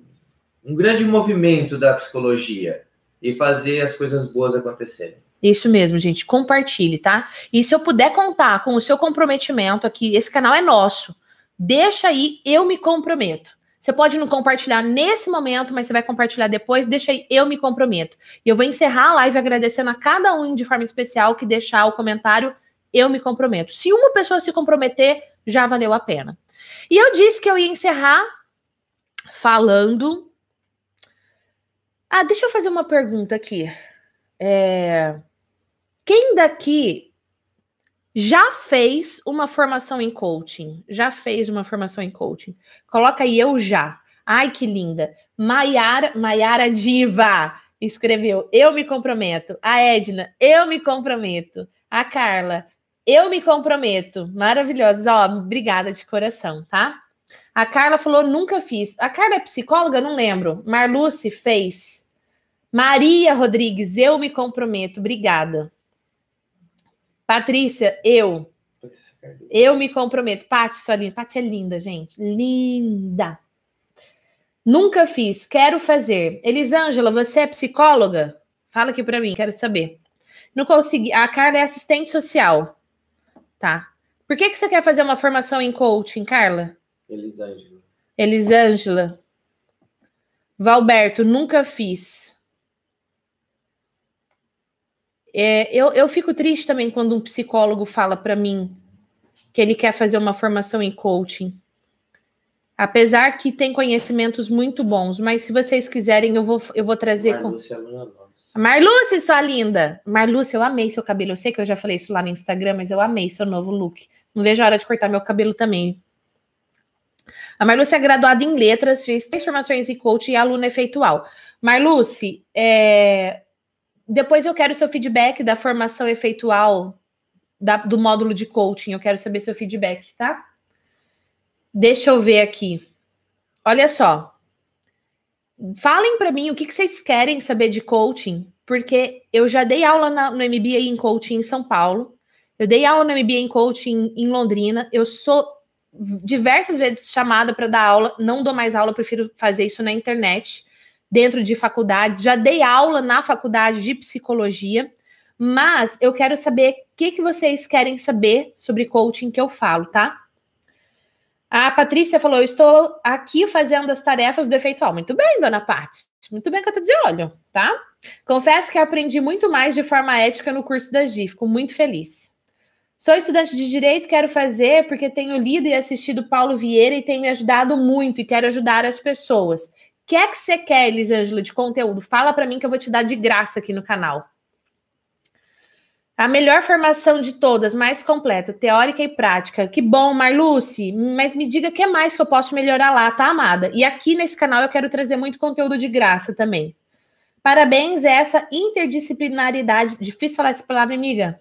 um grande movimento da psicologia e fazer as coisas boas acontecerem. Isso mesmo, gente. Compartilhe, tá? E se eu puder contar com o seu comprometimento aqui, esse canal é nosso. Deixa aí, eu me comprometo. Você pode não compartilhar nesse momento, mas você vai compartilhar depois. Deixa aí, eu me comprometo. E eu vou encerrar a live agradecendo a cada um de forma especial que deixar o comentário. Eu me comprometo. Se uma pessoa se comprometer, já valeu a pena. E eu disse que eu ia encerrar falando ah, deixa eu fazer uma pergunta aqui. É... Quem daqui já fez uma formação em coaching? Já fez uma formação em coaching? Coloca aí eu já. Ai, que linda. Maiara, Maiara Diva escreveu: Eu me comprometo. A Edna, eu me comprometo. A Carla, eu me comprometo. Maravilhosa. Ó, obrigada de coração, tá? A Carla falou: Nunca fiz. A Carla é psicóloga? Não lembro. Marluce fez. Maria Rodrigues, eu me comprometo. Obrigada. Patrícia, eu. Eu me comprometo. Paty, sua linda. Paty é linda, gente. Linda. Nunca fiz, quero fazer. Elisângela, você é psicóloga? Fala aqui para mim, quero saber. Não consegui. A Carla é assistente social. Tá. Por que, que você quer fazer uma formação em coaching, Carla? Elisângela. Elisângela. Valberto, nunca fiz. É, eu, eu fico triste também quando um psicólogo fala para mim que ele quer fazer uma formação em coaching. Apesar que tem conhecimentos muito bons, mas se vocês quiserem, eu vou, eu vou trazer. Marlúcia, é com... sua linda! Marlúcia, eu amei seu cabelo. Eu sei que eu já falei isso lá no Instagram, mas eu amei seu novo look. Não vejo a hora de cortar meu cabelo também. A Marlúcia é graduada em letras, fez três formações em coaching e aluna efeitual. Marlúcia, é, depois eu quero seu feedback da formação efeitual da, do módulo de coaching. Eu quero saber seu feedback, tá? Deixa eu ver aqui. Olha só. Falem para mim o que, que, vocês querem saber de coaching, porque eu já dei aula na, no MBA em coaching em São Paulo. Eu dei aula no MBA em coaching em Londrina. Eu sou diversas vezes chamada para dar aula, não dou mais aula, prefiro fazer isso na internet dentro de faculdades, já dei aula na faculdade de psicologia, mas eu quero saber o que, que vocês querem saber sobre coaching que eu falo, tá? A Patrícia falou: estou aqui fazendo as tarefas do efeito efeitual. Muito bem, dona Paty. Muito bem que eu tô de olho, tá? Confesso que aprendi muito mais de forma ética no curso da GI, fico muito feliz. Sou estudante de direito, quero fazer porque tenho lido e assistido Paulo Vieira e tem me ajudado muito e quero ajudar as pessoas que é que você quer, Elisângela, de conteúdo? Fala para mim que eu vou te dar de graça aqui no canal. A melhor formação de todas, mais completa, teórica e prática. Que bom, Marluce, mas me diga o que mais que eu posso melhorar lá, tá, amada? E aqui nesse canal eu quero trazer muito conteúdo de graça também. Parabéns a essa interdisciplinaridade. Difícil falar essa palavra, amiga.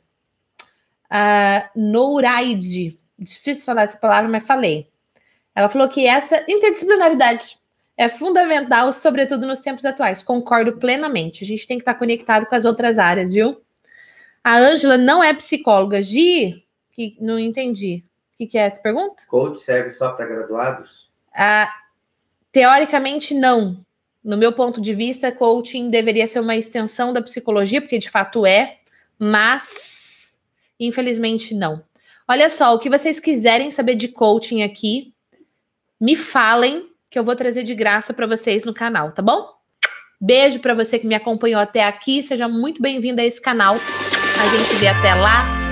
Uh, Nouraide. Difícil falar essa palavra, mas falei. Ela falou que essa interdisciplinaridade é fundamental, sobretudo nos tempos atuais. Concordo plenamente. A gente tem que estar conectado com as outras áreas, viu? A Ângela não é psicóloga. Gi, que não entendi. O que, que é essa pergunta? Coach serve só para graduados? Ah, teoricamente, não. No meu ponto de vista, coaching deveria ser uma extensão da psicologia, porque de fato é, mas infelizmente não. Olha só, o que vocês quiserem saber de coaching aqui, me falem que eu vou trazer de graça para vocês no canal, tá bom? Beijo para você que me acompanhou até aqui, seja muito bem-vindo a esse canal. A gente vê até lá.